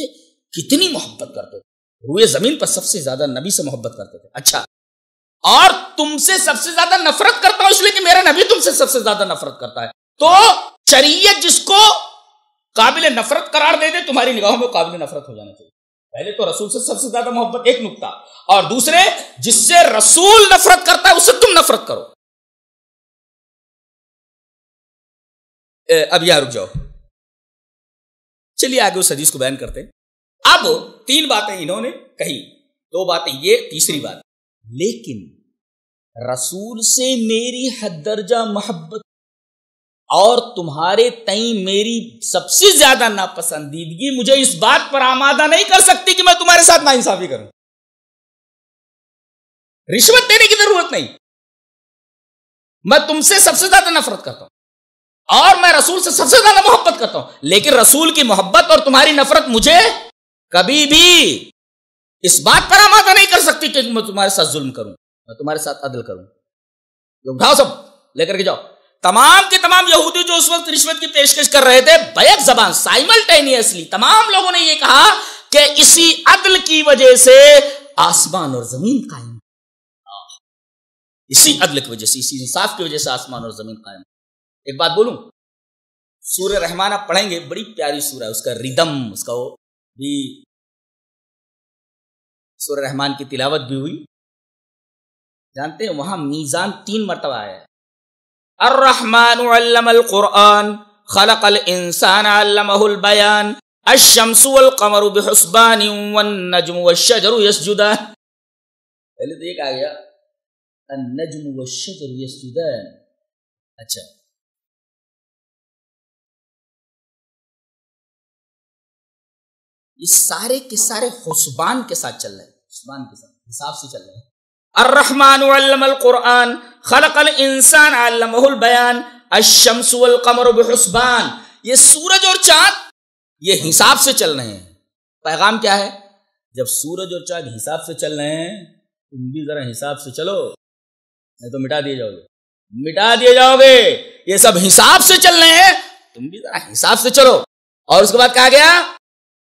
کتنی محبت کرتے تھے روئے زمین پر سب سے زیادہ نبی سے محبت کرتے تھے اچھا اور تم سے سب سے زیادہ نفرت کرتا ہوں اس لیے کہ میرا نبی تم سے سب سے زیادہ نفرت کرتا ہے تو جس کو قابل نفرت قرار دے دے تمہاری نگاہوں میں قابل نفرت ہو جانا چاہیے پہلے تو رسول سے سب سے زیادہ محبت ایک نکتا اور دوسرے جس سے رسول نفرت کرتا ہے اس سے تم نفرت کرو اب یہاں رک جاؤ چلیے آگے اس حدیث کو بیان کرتے ہیں اب تین باتیں انہوں نے کہی دو باتیں یہ تیسری بات لیکن رسول سے میری حد درجہ محبت اور تمہارے تئیں میری سب سے زیادہ ناپسندیدگی مجھے اس بات پر آمادہ نہیں کر سکتی کہ میں تمہارے ساتھ ناانصافی انصافی کروں رشوت دینے کی ضرورت نہیں میں تم سے سب سے زیادہ نفرت کرتا ہوں اور میں رسول سے سب سے زیادہ محبت کرتا ہوں لیکن رسول کی محبت اور تمہاری نفرت مجھے کبھی بھی اس بات پر آمادہ نہیں کر سکتی کہ میں تمہارے ساتھ ظلم کروں میں تمہارے ساتھ عدل کروں اٹھاؤ سب لے کر کے جاؤ تمام کے تمام یہودی جو اس وقت رشوت کی پیشکش کر رہے تھے بیک زبان سائملٹینیسلی تمام لوگوں نے یہ کہا کہ اسی عدل کی وجہ سے آسمان اور زمین قائم اسی عدل کی وجہ سے اسی انصاف کی وجہ سے آسمان اور زمین قائم ایک بات بولوں سورہ رحمانہ پڑھیں گے بڑی پیاری سورہ ہے اس کا ریدم اس کا وہ بھی سور رحمان کی تلاوت بھی ہوئی جانتے ہیں وہاں میزان تین مرتبہ آیا ہے الرحمن علم القرآن خلق الانسان علمہ البیان الشمس والقمر بحسبان والنجم والشجر یسجدہ پہلے تو یہ کہا گیا النجم والشجر یسجدہ اچھا یہ سارے کے سارے خسبان کے ساتھ چل رہے ہیں الشمس والقمر بحسبان یہ سورج اور چاند یہ حساب سے چل رہے ہیں پیغام کیا ہے جب سورج اور چاند حساب سے چل رہے ہیں تم بھی ذرا حساب سے چلو نہیں تو مٹا دیے جاؤ گے مٹا دیے جاؤ گے یہ سب حساب سے چل رہے ہیں تم بھی ذرا حساب سے چلو اور اس کے بعد کہا گیا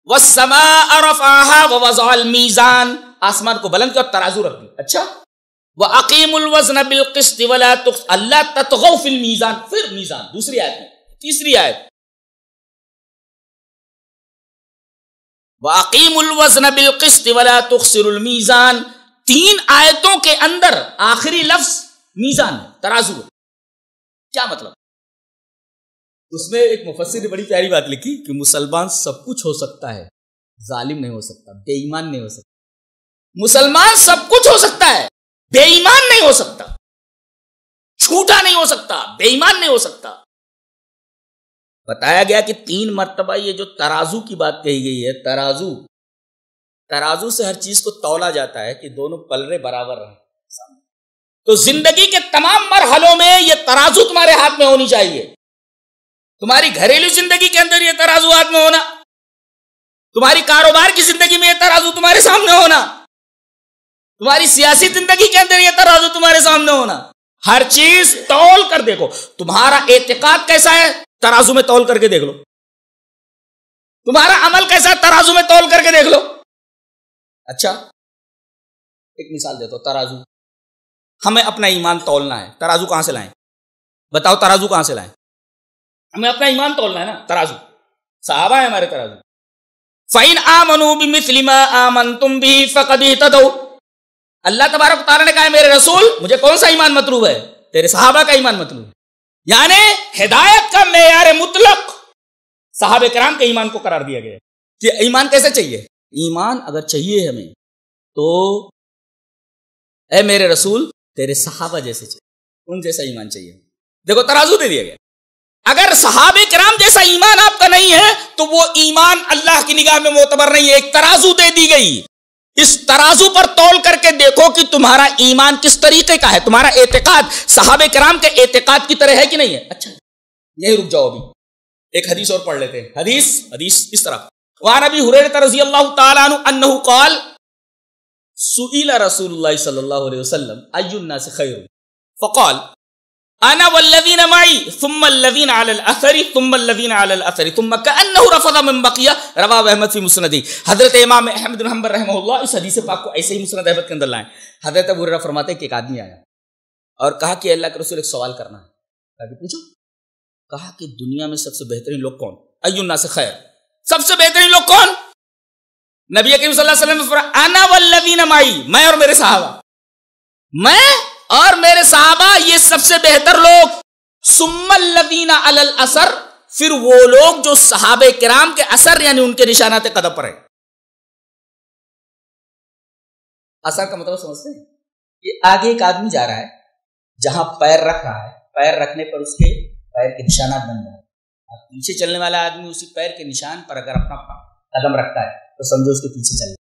وَوَضَعَ الْمِيزَانِ آسمان کو بلند کیا اور ترازو رکھ دی اچھا وَأَقِيمُ الْوَزْنَ بِالْقِسْطِ وَلَا تُقْسِ اللہ تتغو فی المیزان پھر میزان دوسری آیت میں تیسری آیت وَأَقِيمُ الْوَزْنَ بِالْقِسْطِ وَلَا تُخْسِرُ الْمِيزَان تین آیتوں کے اندر آخری لفظ میزان ترازو کیا مطلب اس میں ایک مفسر نے بڑی پیاری بات لکھی کہ مسلمان سب کچھ ہو سکتا ہے ظالم نہیں ہو سکتا بے ایمان نہیں ہو سکتا مسلمان سب کچھ ہو سکتا ہے بے ایمان نہیں ہو سکتا چھوٹا نہیں ہو سکتا بے ایمان نہیں ہو سکتا بتایا گیا کہ تین مرتبہ یہ جو ترازو کی بات کہی گئی ہے ترازو ترازو سے ہر چیز کو تولا جاتا ہے کہ دونوں پلرے برابر رہیں تو زندگی کے تمام مرحلوں میں یہ ترازو تمہارے ہاتھ میں ہونی چاہیے تمہاری گھریلو زندگی کے اندر یہ تراضو میں ہونا تمہاری کاروبار کی زندگی میں یہ ترازو تمہارے سامنے ہونا تمہاری سیاسی زندگی کے اندر یہ ترازو تمہارے سامنے ہونا ہر چیز تول کر دیکھو تمہارا اعتقاد کیسا ہے ترازو میں تول کر کے دیکھ لو تمہارا عمل کیسا ہے ترازو میں تول کر کے دیکھ لو اچھا ایک مثال دیتا ہوں ترازو ہمیں اپنا ایمان تولنا ہے ترازو کہاں سے لائیں بتاؤ ترازو کہاں سے لائیں ہمیں اپنا ایمان تولنا ہے نا ترازو صحابہ ہے ہمارے تراجو فائن آمن بھی فقب اللہ تبارک تعالیٰ نے کہا ہے میرے رسول مجھے کون سا ایمان مطلوب ہے تیرے صحابہ کا ایمان مطلوب ہے یعنی ہدایت کا معیار مطلق صحابہ کرام کے ایمان کو قرار دیا گیا ایمان کیسے چاہیے ایمان اگر چاہیے ہمیں تو اے میرے رسول تیرے صحابہ جیسے چاہیے ان جیسا ایمان چاہیے دیکھو ترازو دے دیا گیا اگر صحاب کرام جیسا ایمان آپ کا نہیں ہے تو وہ ایمان اللہ کی نگاہ میں معتبر نہیں ہے ایک ترازو دے دی گئی اس ترازو پر تول کر کے دیکھو کہ تمہارا ایمان کس طریقے کا ہے تمہارا اعتقاد صحاب کرام کے اعتقاد کی طرح ہے کہ نہیں ہے اچھا یہی رک جاؤ ابھی ایک حدیث اور پڑھ لیتے ہیں حدیث حدیث اس طرح وہاں نبی حریر رضی اللہ تعالیٰ عنہ انہو قال سئل رسول اللہ صلی اللہ علیہ وسلم ایو الناس خیر فقال انا والذین معی ثم الذین علی الاثری ثم الذین علی الاثری ثم کانہ رفض من بقیہ رواہ احمد فی مسندی حضرت امام احمد بن حنبل رحمہ اللہ اس حدیث پاک کو ایسے ہی مسند احمد کے اندر لائیں حضرت ابو ہریرہ فرماتے ہیں کہ ایک آدمی آیا اور کہا کہ اللہ کے رسول ایک سوال کرنا ہے کہا کہ پوچھو کہا کہ دنیا میں سب سے بہترین لوگ کون ایو الناس خیر سب سے بہترین لوگ کون نبی کریم صلی اللہ علیہ وسلم نے فرمایا انا والذین معی میں اور میرے صحابہ میں اور میرے صحابہ یہ سب سے بہتر لوگ الاثر پھر وہ لوگ جو صحاب کرام کے اثر یعنی ان کے نشانات قدم پر ہیں اثر کا مطلب سمجھتے ہیں آگے ایک آدمی جا رہا ہے جہاں پیر رکھ رہا ہے پیر رکھنے پر اس کے پیر کے نشانات بن رہا ہے پیچھے چلنے والا آدمی اسی پیر کے نشان پر اگر اپنا قدم رکھتا ہے تو سمجھو اس کے پیچھے چل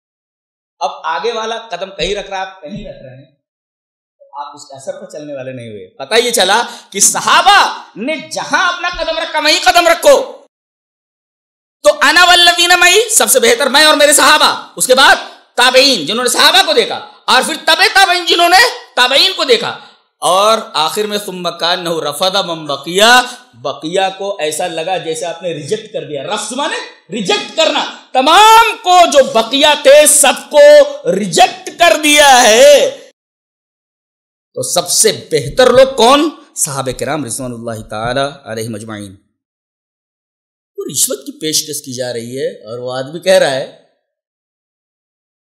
اب آگے والا قدم کہیں رکھ رہا ہے آپ کہیں رکھ رہے ہیں آپ اس کے اثر پر چلنے والے نہیں ہوئے پتہ یہ چلا کہ صحابہ نے جہاں اپنا قدم رکھا وہیں قدم رکھو تو انا والذین مئی سب سے بہتر میں اور میرے صحابہ اس کے بعد تابعین جنہوں نے صحابہ کو دیکھا اور پھر تب تابعین جنہوں نے تابعین کو دیکھا اور آخر میں ثم کان رفض من بقیہ بقیہ کو ایسا لگا جیسے آپ نے ریجیکٹ کر دیا رفض مانے ریجیکٹ کرنا تمام کو جو بقیہ تھے سب کو ریجیکٹ کر دیا ہے تو سب سے بہتر لوگ کون صحابہ کرام رضوان اللہ تعالی علیہ مجمعین تو رشوت کی پیشکش کی جا رہی ہے اور وہ آدمی کہہ رہا ہے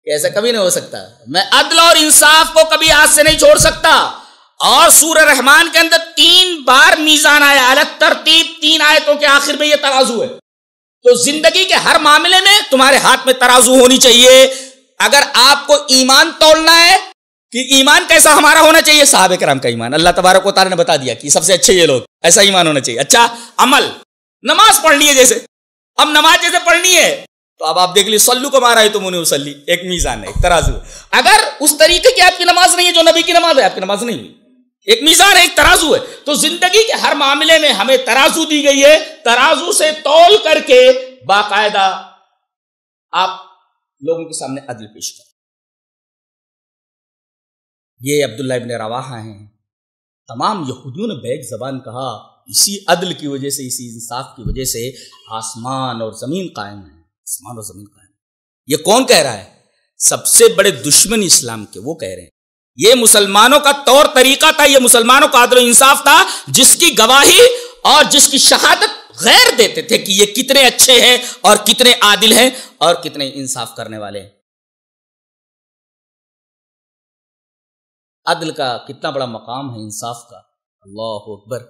کہ ایسا کبھی نہیں ہو سکتا میں عدل اور انصاف کو کبھی آج سے نہیں چھوڑ سکتا اور سورہ رحمان کے اندر تین بار میزان آیا الگ ترتیب تین آیتوں کے آخر میں یہ ترازو ہے تو زندگی کے ہر معاملے میں تمہارے ہاتھ میں ترازو ہونی چاہیے اگر آپ کو ایمان تولنا ہے کہ ایمان کیسا ہمارا ہونا چاہیے صاحب کرام کا ایمان اللہ تبارک و تعالیٰ نے بتا دیا کہ سب سے اچھے یہ لوگ ایسا ایمان ہونا چاہیے اچھا عمل نماز پڑھنی ہے جیسے اب نماز جیسے پڑھنی ہے تو اب آپ دیکھ لیے سلو کو مارا ہے تو وسلی ایک میزان ہے ایک ترازو اگر اس طریقے کی آپ کی نماز نہیں ہے جو نبی کی نماز ہے آپ کی نماز نہیں ہے ایک میزان ہے ایک ترازو ہے تو زندگی کے ہر معاملے میں ہمیں ترازو دی گئی ہے ترازو سے تول کر کے باقاعدہ آپ لوگوں کے سامنے عدل پیش کریں یہ عبداللہ ابن رواحہ ہیں تمام یہودیوں نے بیگ زبان کہا اسی عدل کی وجہ سے اسی انصاف کی وجہ سے آسمان اور زمین قائم ہے آسمان اور زمین قائم یہ کون کہہ رہا ہے سب سے بڑے دشمن اسلام کے وہ کہہ رہے ہیں یہ مسلمانوں کا طور طریقہ تھا یہ مسلمانوں کا عدل و انصاف تھا جس کی گواہی اور جس کی شہادت غیر دیتے تھے کہ یہ کتنے اچھے ہیں اور کتنے عادل ہیں اور کتنے انصاف کرنے والے ہیں عدل کا کتنا بڑا مقام ہے انصاف کا اللہ اکبر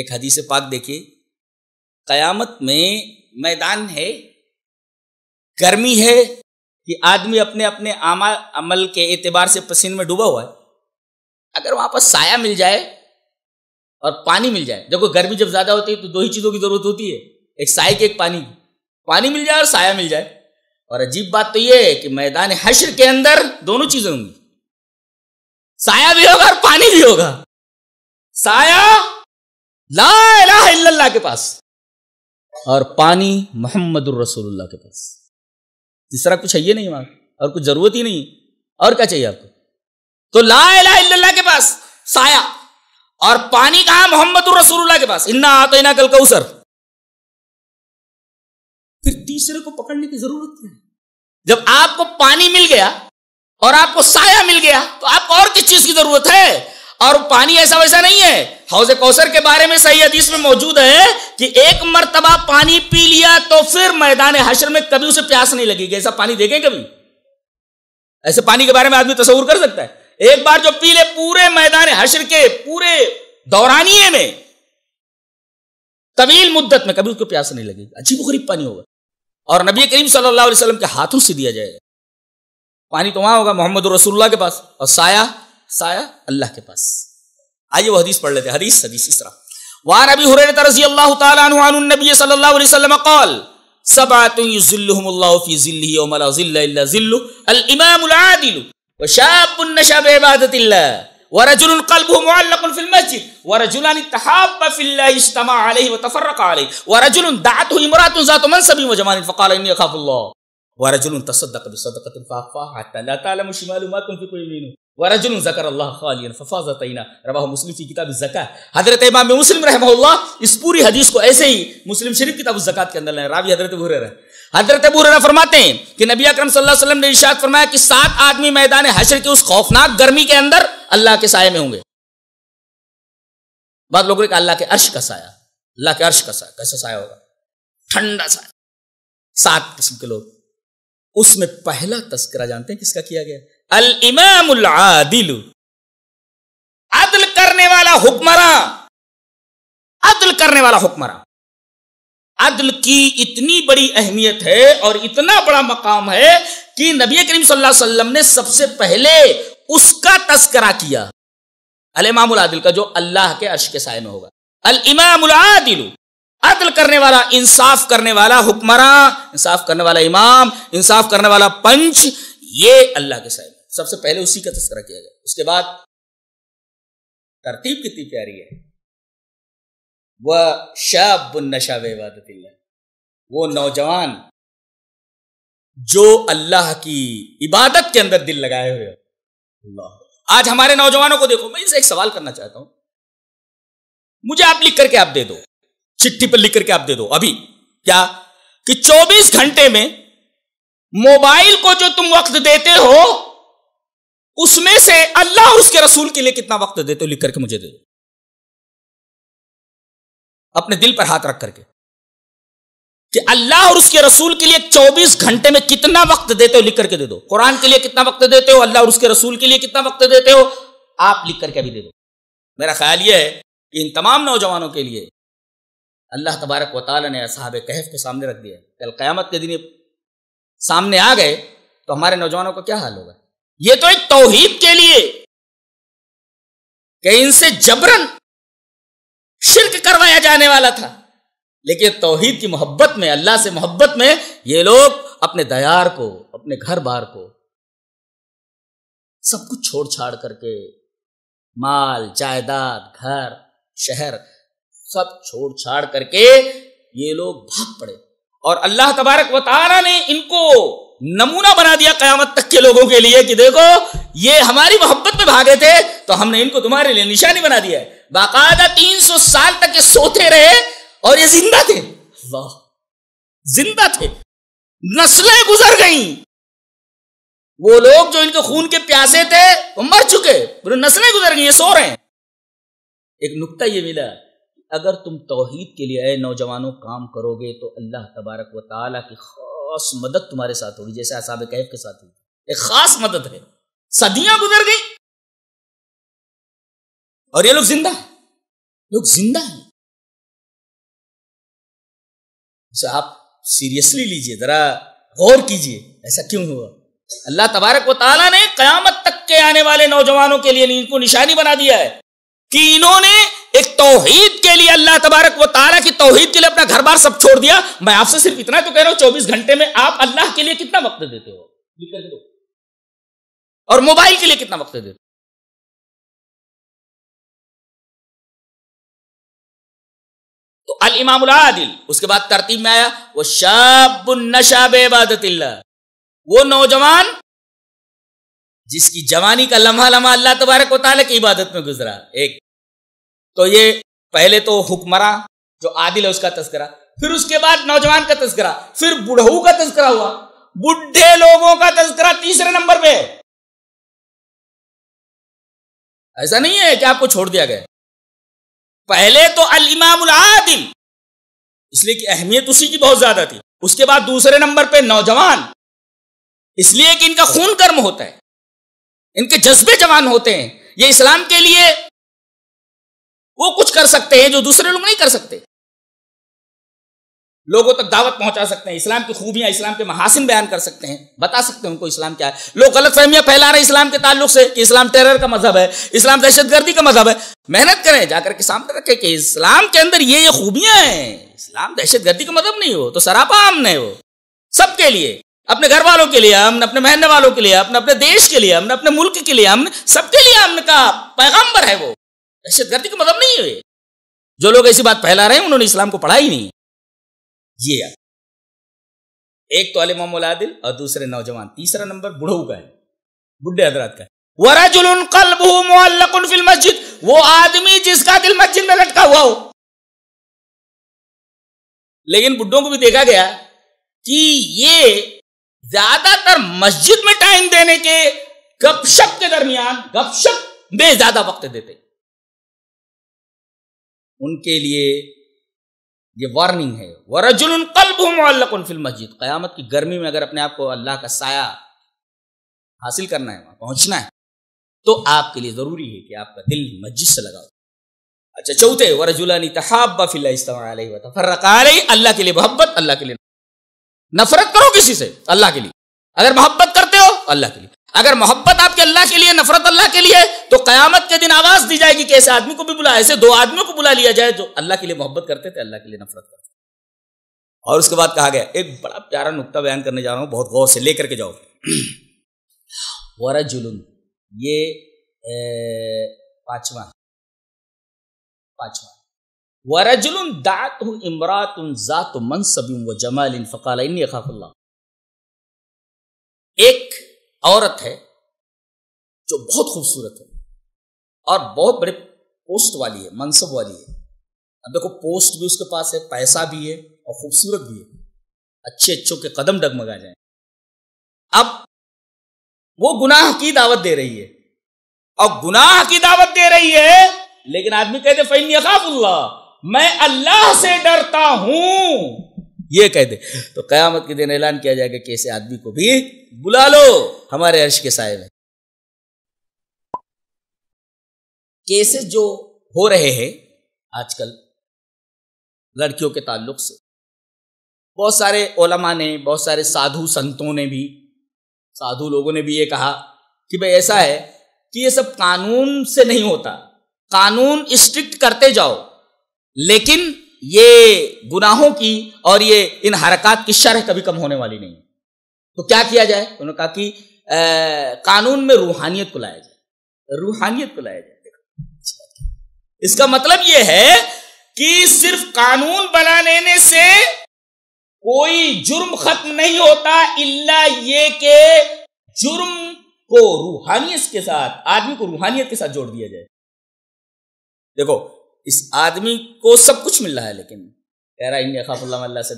ایک حدیث پاک دیکھیے قیامت میں میدان ہے گرمی ہے کہ آدمی اپنے اپنے عمل کے اعتبار سے پسین میں ڈوبا ہوا ہے اگر وہاں پر سایہ مل جائے اور پانی مل جائے جب گرمی جب زیادہ ہوتی ہے تو دو ہی چیزوں کی ضرورت ہوتی ہے ایک سائے کی ایک پانی کی پانی مل جائے اور سایہ مل جائے اور عجیب بات تو یہ ہے کہ میدان حشر کے اندر دونوں چیزیں ہوں گی سایہ بھی ہوگا اور پانی بھی ہوگا سایہ لا الہ الا اللہ کے پاس اور پانی محمد الرسول اللہ کے پاس تیسرا کچھ ہے نہیں وہاں اور کچھ ضرورت ہی نہیں اور کیا چاہیے آپ کو تو لا الہ الا اللہ کے پاس سایہ اور پانی کہاں محمد الرسول اللہ کے پاس ان تو سر پھر تیسرے کو پکڑنے کی ضرورت ہے جب آپ کو پانی مل گیا اور آپ کو سایہ مل گیا تو آپ کو اور کس چیز کی ضرورت ہے اور پانی ایسا ویسا نہیں ہے حوض کے بارے میں میں صحیح حدیث موجود ہے کہ ایک مرتبہ پانی پی لیا تو پھر میدان حشر میں کبھی اسے پیاس نہیں لگے گی ایسا پانی دیکھیں کبھی ایسے پانی کے بارے میں آدمی تصور کر سکتا ہے ایک بار جو پی لے پورے میدان حشر کے پورے دورانیے میں طویل مدت میں کبھی اس کو پیاس نہیں لگے گا عجیب غریب پانی ہوگا اور نبی کریم صلی اللہ علیہ وسلم کے ہاتھوں سے دیا جائے گا پانی تو وہاں ہوگا محمد الرسول اللہ کے پاس اور سایہ سایہ اللہ کے پاس آئیے وہ حدیث پڑھ لیتے ہیں حدیث حدیث اس طرح وعن ابی حریرہ رضی اللہ تعالی عنہ عن النبی صلی اللہ علیہ وسلم قال سبعت یذلهم اللہ فی ظله یوم لا ظل الا ظله الامام العادل وشاب نشب عبادت اللہ ورجل قلبه معلق في المسجد ورجلان تحاب في الله اجتمع عليه وتفرق عليه ورجل دعته امرأة ذات منصب وجمال فقال إني أخاف الله ورجل تصدق بصدقة فأخفاها حتى لا تعلم شمال ما تنفق يمينه ورجل ذكر الله خاليا ففاز تينا رواه مسلم في كتاب الزكاة حضرت امام مسلم رحمه الله اس پوری حدیث کو ایسے ہی مسلم شریف کتاب الزکاة کے اندر لائے راوی حضرت ابو ہریرہ حضرت ابو ہریرہ فرماتے ہیں کہ نبی اکرم صلی اللہ علیہ وسلم نے ارشاد فرمایا کہ سات آدمی میدان حشر کے اس خوفناک گرمی کے اندر اللہ کے سائے میں ہوں گے بعد لوگوں نے کہا اللہ کے عرش کا سایہ اللہ کے عرش کا سایہ کیسا سایہ ہوگا ٹھنڈا سایہ سات قسم کے لوگ اس میں پہلا تذکرہ جانتے ہیں کس کا کیا گیا الامام العادل عدل کرنے والا حکمراں عدل کرنے والا حکمراں عدل کی اتنی بڑی اہمیت ہے اور اتنا بڑا مقام ہے کہ نبی کریم صلی اللہ علیہ وسلم نے سب سے پہلے اس کا تذکرہ کیا الامام العادل کا جو اللہ کے عرش کے سائے میں ہوگا الامام العادل عدل کرنے والا انصاف کرنے والا حکمراں انصاف کرنے والا امام انصاف کرنے والا پنچ یہ اللہ کے صاحب سب سے پہلے اسی کا تذکرہ کیا گیا اس کے بعد ترتیب کتنی پیاری ہے وہ عبادت اللہ وہ نوجوان جو اللہ کی عبادت کے اندر دل لگائے ہوئے اللہ آج ہمارے نوجوانوں کو دیکھو میں اسے ایک سوال کرنا چاہتا ہوں مجھے آپ لکھ کر کے آپ دے دو چٹھی پہ لکھ کر کے آپ دے دو ابھی کیا کہ چوبیس گھنٹے میں موبائل کو جو تم وقت دیتے ہو اس میں سے اللہ اور اس کے رسول کے لیے کتنا وقت دیتے ہو لکھ کر کے مجھے دے دو اپنے دل پر ہاتھ رکھ کر کے کہ اللہ اور اس کے رسول کے لیے چوبیس گھنٹے میں کتنا وقت دیتے ہو لکھ کر کے دے دو قرآن کے لیے کتنا وقت دیتے ہو اللہ اور اس کے رسول کے لیے کتنا وقت دیتے ہو آپ لکھ کر کے ابھی دے دو میرا خیال یہ ہے کہ ان تمام نوجوانوں کے لیے اللہ تبارک و تعالیٰ نے کہف کے سامنے رکھ دیا کل قیامت کے دن سامنے آ گئے تو ہمارے نوجوانوں کو کیا حال ہوگا یہ تو ایک توحید کے لیے کہ ان سے جبرن شرک کروایا جانے والا تھا لیکن توحید کی محبت میں اللہ سے محبت میں یہ لوگ اپنے دیار کو اپنے گھر بار کو سب کچھ چھوڑ چھاڑ کر کے مال جائیداد گھر شہر سب چھوڑ چھاڑ کر کے یہ لوگ بھاگ پڑے اور اللہ تبارک و تعالیٰ نے ان کو نمونہ بنا دیا قیامت تک کے لوگوں کے لیے کہ دیکھو یہ ہماری محبت میں بھاگے تھے تو ہم نے ان کو تمہارے لیے نشانی بنا دیا ہے باقاعدہ تین سو سال تک یہ سوتے رہے اور یہ زندہ تھے زندہ تھے نسلیں گزر گئیں وہ لوگ جو ان کے خون کے پیاسے تھے وہ مر چکے نسلیں گزر گئی سو رہے ہیں ایک نقطہ یہ ملا اگر تم توحید کے لیے اے نوجوانوں کام کرو گے تو اللہ تبارک و تعالیٰ کی خاص مدد تمہارے ساتھ ہوگی جیسے کیف کے ساتھ ایک خاص مدد ہے صدیاں گزر گئی اور یہ لوگ لوگ زندہ زندہ ہیں آپ سیریسلی لیجئے ذرا غور کیجئے ایسا کیوں ہوا اللہ تبارک و تعالیٰ نے قیامت تک کے آنے والے نوجوانوں کے لیے ان کو نشانی بنا دیا ہے کہ انہوں نے ایک توحید کے لیے اللہ تبارک و تعالیٰ کی توحید کے لیے اپنا گھر بار سب چھوڑ دیا میں آپ سے صرف اتنا تو کہہ رہا ہوں چوبیس گھنٹے میں آپ اللہ کے لیے کتنا وقت دیتے ہو اور موبائل کے لیے کتنا وقت دیتے ہو تو الامام العادل اس کے بعد ترتیب میں آیا وہ شاب النشاب عبادت اللہ وہ نوجوان جس کی جوانی کا لمحہ لمحہ اللہ تبارک و تعالیٰ کی عبادت میں گزرا ایک تو یہ پہلے تو حکمراں جو عادل ہے اس کا تذکرہ پھر اس کے بعد نوجوان کا تذکرہ پھر بڑھو کا تذکرہ ہوا بڈھے لوگوں کا تذکرہ تیسرے نمبر پہ ایسا نہیں ہے کہ آپ کو چھوڑ دیا گیا پہلے تو الامام العادل اس لیے کہ اہمیت اسی کی بہت زیادہ تھی اس کے بعد دوسرے نمبر پہ نوجوان اس لیے کہ ان کا خون کرم ہوتا ہے ان کے جذبے جوان ہوتے ہیں یہ اسلام کے لیے وہ کچھ کر سکتے ہیں جو دوسرے لوگ نہیں کر سکتے لوگوں تک دعوت پہنچا سکتے ہیں اسلام کی خوبیاں اسلام کے محاسن بیان کر سکتے ہیں بتا سکتے ہیں ان کو اسلام کیا ہے لوگ غلط فہمیاں پھیلا رہے ہیں اسلام کے تعلق سے کہ اسلام ٹیرر کا مذہب ہے اسلام دہشت گردی کا مذہب ہے محنت کریں جا کر کے سامنے رکھیں کہ اسلام کے اندر یہ یہ خوبیاں ہیں اسلام دہشت گردی کا مذہب نہیں ہو تو سراپا ہم نے وہ سب کے لیے اپنے گھر والوں کے لیے ہم نے اپنے محنت والوں کے لیے اپنے اپنے دیش کے لیے ہم نے اپنے ملک کے لیے ہم نے سب کے لیے نے کا پیغمبر ہے وہ دہشت گردی کا مذہب نہیں جو لوگ ایسی بات پھیلا رہے ہیں انہوں نے اسلام کو پڑھا ہی نہیں یہ ایک تو العادل اور دوسرے نوجوان تیسرا نمبر بڑھو کا ہے بڈھے حضرات کا ہے ورجل قلبه معلق المسجد وہ آدمی جس کا دل مسجد میں لٹکا ہوا ہو لیکن بڈھوں کو بھی دیکھا گیا کہ یہ زیادہ تر مسجد میں ٹائم دینے کے گپ شپ کے درمیان گپ شپ میں زیادہ وقت دیتے ان کے لیے یہ وارننگ ہے ورجل قلب معلق فی المسجد قیامت کی گرمی میں اگر اپنے آپ کو اللہ کا سایہ حاصل کرنا ہے وہاں پہنچنا ہے تو آپ کے لیے ضروری ہے کہ آپ کا دل مسجد سے لگاؤ اچھا چوتھے تحاب فی اللہ تفرق علیہ اللہ کے لیے محبت اللہ کے لیے نفرت کرو کسی سے اللہ کے لیے اگر محبت کرتے ہو اللہ کے لیے اگر محبت آپ کے اللہ کے لیے نفرت اللہ کے لیے تو قیامت کے دن آواز دی جائے گی کہ ایسے آدمی کو بھی بلا ایسے دو آدمیوں کو بلا لیا جائے جو اللہ کے لیے محبت کرتے تھے اللہ کے لیے نفرت کرتے اور اس کے بعد کہا گیا ایک بڑا پیارا نقطہ بیان کرنے جا رہا ہوں بہت غور سے لے کر کے جاؤ ورجل یہ اللہ ایک عورت ہے جو بہت خوبصورت ہے اور بہت بڑے پوسٹ والی ہے منصب والی ہے اب دیکھو پوسٹ بھی اس کے پاس ہے پیسہ بھی ہے اور خوبصورت بھی ہے اچھے اچھوں کے قدم ڈگمگا جائیں اب وہ گناہ کی دعوت دے رہی ہے اور گناہ کی دعوت دے رہی ہے لیکن آدمی کہتے خاف اللہ میں اللہ سے ڈرتا ہوں یہ کہہ دے تو قیامت کے دن اعلان کیا جائے گا کہ ایسے آدمی کو بھی بلا لو ہمارے عرش کے سائے میں کیسز جو ہو رہے ہیں آج کل لڑکیوں کے تعلق سے بہت سارے علماء نے بہت سارے سادھو سنتوں نے بھی سادھو لوگوں نے بھی یہ کہا کہ بھائی ایسا ہے کہ یہ سب قانون سے نہیں ہوتا قانون اسٹرکٹ کرتے جاؤ لیکن یہ گناہوں کی اور یہ ان حرکات کی شرح کبھی کم ہونے والی نہیں تو کیا جائے انہوں نے کہا کہ قانون میں روحانیت کو لایا جائے روحانیت کو لایا جائے اس کا مطلب یہ ہے کہ صرف قانون بنا لینے سے کوئی جرم ختم نہیں ہوتا اللہ یہ کہ جرم کو روحانیت کے ساتھ آدمی کو روحانیت کے ساتھ جوڑ دیا جائے دیکھو اس آدمی کو سب کچھ مل رہا ہے لیکن کہہ رہا ہے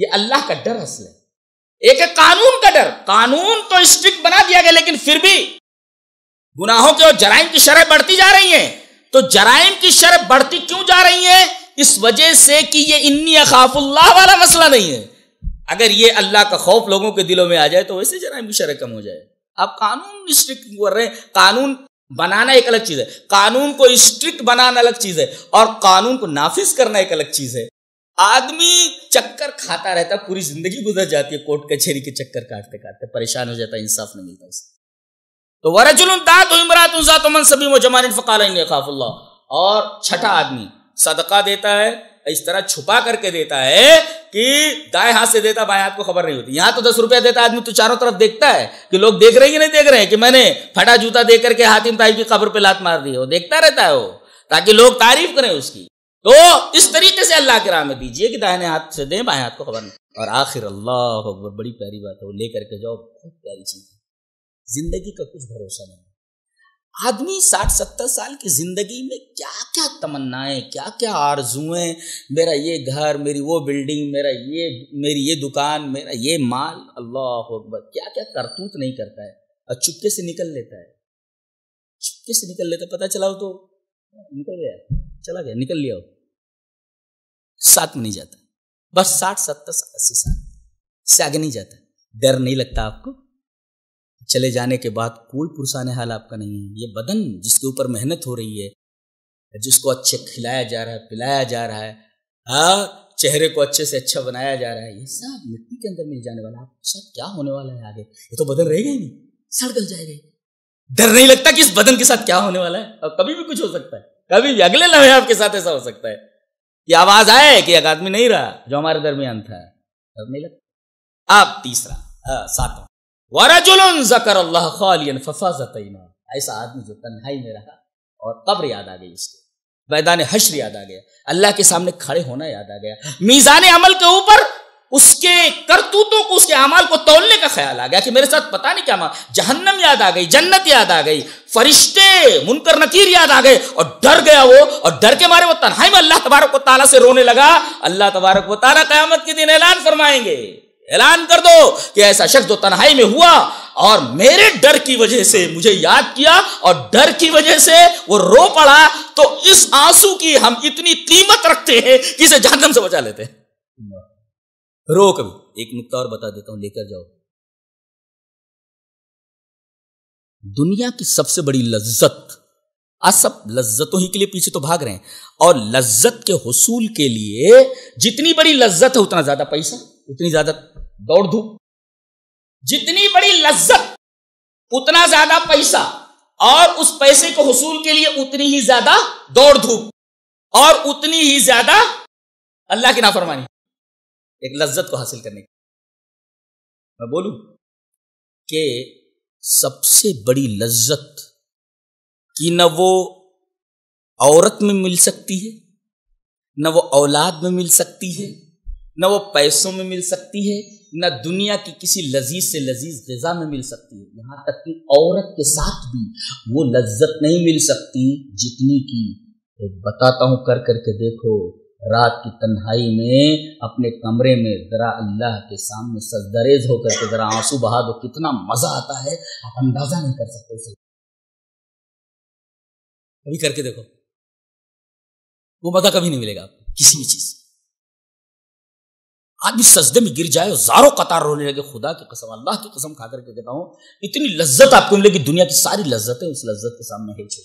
یہ اللہ کا ڈر اصل ہے ایک قانون کا ڈر قانون تو اسٹرکٹ بنا دیا گیا لیکن پھر بھی گناہوں کے اور جرائم کی شرح بڑھتی جا رہی ہیں تو جرائم کی شرح بڑھتی کیوں جا رہی ہیں اس وجہ سے کہ یہ انی اخاف اللہ والا مسئلہ نہیں ہے اگر یہ اللہ کا خوف لوگوں کے دلوں میں آ جائے تو ویسے جرائم کی شرح کم ہو جائے آپ قانون اسٹرکٹ کر رہے ہیں قانون بنانا ایک الگ چیز ہے قانون کو اسٹرکٹ بنانا الگ چیز ہے اور قانون کو نافذ کرنا ایک الگ چیز ہے آدمی چکر کھاتا رہتا پوری زندگی گزر جاتی ہے کوٹ کچہری کے چکر کاٹتے کاٹتے پریشان ہو جاتا ہے انصاف نہیں ملتا اسے تو ورجل و ذات اللہ اور چھٹا آدمی صدقہ دیتا ہے اس طرح چھپا کر کے دیتا ہے کہ دائیں ہاتھ سے دیتا بائیں ہاتھ کو خبر نہیں ہوتی یہاں تو دس روپیہ دیتا آدمی تو چاروں طرف دیکھتا ہے کہ لوگ دیکھ رہے ہیں کہ نہیں دیکھ رہے ہیں کہ میں نے پھٹا جوتا دے کر کے ہاتھی امتح کی خبر پہ لات مار دی دیکھتا رہتا ہے وہ تاکہ لوگ تعریف کریں اس کی تو اس طریقے سے اللہ کے راہ میں دیجیے کہ دائیں ہاتھ سے دیں بائیں ہاتھ کو خبر نہیں اور آخر اللہ بڑی پیاری بات ہے وہ لے کر کے جاؤ بہت پیاری چیز زندگی کا کچھ بھروسہ نہیں آدمی ساٹھ ستر سال کی زندگی میں کیا کیا تمنائیں کیا کیا آرزویں میرا یہ گھر میری وہ بلڈنگ میرا میرا یہ یہ یہ میری دکان مال اللہ اکبر کیا کیا کرتوت نہیں کرتا ہے اور چپکے سے نکل لیتا ہے چپکے سے نکل لیتا پتہ چلا ہو تو نکل گیا چلا گیا نکل لیا ہو ساتھ میں نہیں جاتا بس ساٹھ ستر اسی سال سے آگے نہیں جاتا ڈر نہیں لگتا آپ کو چلے جانے کے بعد کوئی پرسان حال آپ کا نہیں ہے یہ بدن جس کے اوپر محنت ہو رہی ہے جس کو اچھے کھلایا جا رہا ہے پلایا جا رہا ہے ہاں، چہرے کو اچھے سے اچھا بنایا جا رہا ہے یہ سب مٹی کے اندر مل جانے والا آپ کیا ہونے والا ہے آگے یہ تو بدن رہے گا ہی نہیں سڑ گل جائے گا ڈر نہیں لگتا کہ اس بدن کے ساتھ کیا ہونے والا ہے اور کبھی بھی کچھ ہو سکتا ہے کبھی بھی اگلے لمحے آپ کے ساتھ ایسا ہو سکتا ہے کہ آواز آئے کہ ایک آدمی نہیں رہا جو ہمارے درمیان تھا ڈر نہیں لگتا آپ تیسرا ساتواں ایسا آدمی جو تنہائی میں رہا اور قبر یاد آ گئی حشر یاد آ گیا اللہ کے سامنے کھڑے ہونا یاد آ گیا میزان کے اوپر اس کے کرتوتوں کو اس کے کو تولنے کا خیال آ گیا کہ میرے ساتھ پتا نہیں کیا جہنم یاد آ گئی جنت یاد آ گئی فرشتے نکیر یاد آ گئے اور ڈر گیا وہ اور ڈر کے مارے وہ تنہائی میں اللہ تبارک و تعالیٰ سے رونے لگا اللہ تبارک و تعالیٰ قیامت کے دن اعلان فرمائیں گے اعلان کر دو کہ ایسا شخص جو تنہائی میں ہوا اور میرے ڈر کی وجہ سے مجھے یاد کیا اور ڈر کی وجہ سے وہ رو پڑا تو اس آنسو کی ہم اتنی قیمت رکھتے ہیں کہ اسے جہنم سے بچا لیتے ہیں رو کبھی ایک نقطہ اور بتا دیتا ہوں لے کر جاؤ دنیا کی سب سے بڑی لذت آج سب لذتوں ہی کے لیے پیچھے تو بھاگ رہے ہیں اور لذت کے حصول کے لیے جتنی بڑی لذت ہے اتنا زیادہ پیسہ اتنی زیادہ دوڑ دھوپ جتنی بڑی لذت اتنا زیادہ پیسہ اور اس پیسے کو حصول کے لیے اتنی ہی زیادہ دوڑ دھوپ اور اتنی ہی زیادہ اللہ کی نافرمانی ایک لذت کو حاصل کرنے کی میں بولوں کہ سب سے بڑی لذت کی نہ وہ عورت میں مل سکتی ہے نہ وہ اولاد میں مل سکتی ہے نہ وہ پیسوں میں مل سکتی ہے نہ دنیا کی کسی لذیذ سے لذیذ غذا میں مل سکتی ہے یہاں تک کہ عورت کے ساتھ بھی وہ لذت نہیں مل سکتی جتنی کی بتاتا ہوں کر کر کے دیکھو رات کی تنہائی میں اپنے کمرے میں ذرا اللہ کے سامنے سردریز ہو کر کے ذرا آنسو بہا دو کتنا مزہ آتا ہے آپ اندازہ نہیں کر سکتے اسے کبھی کر کے دیکھو وہ مزہ کبھی نہیں ملے گا آپ کسی بھی چیز آدمی سجدے میں گر جائے اور زاروں قطار رونے لگے خدا کی قسم اللہ کی قسم کھا کر کے کہتا ہوں اتنی لذت آپ کو ملے گی دنیا کی ساری لذتیں اس لذت کے سامنے ہے چھوڑ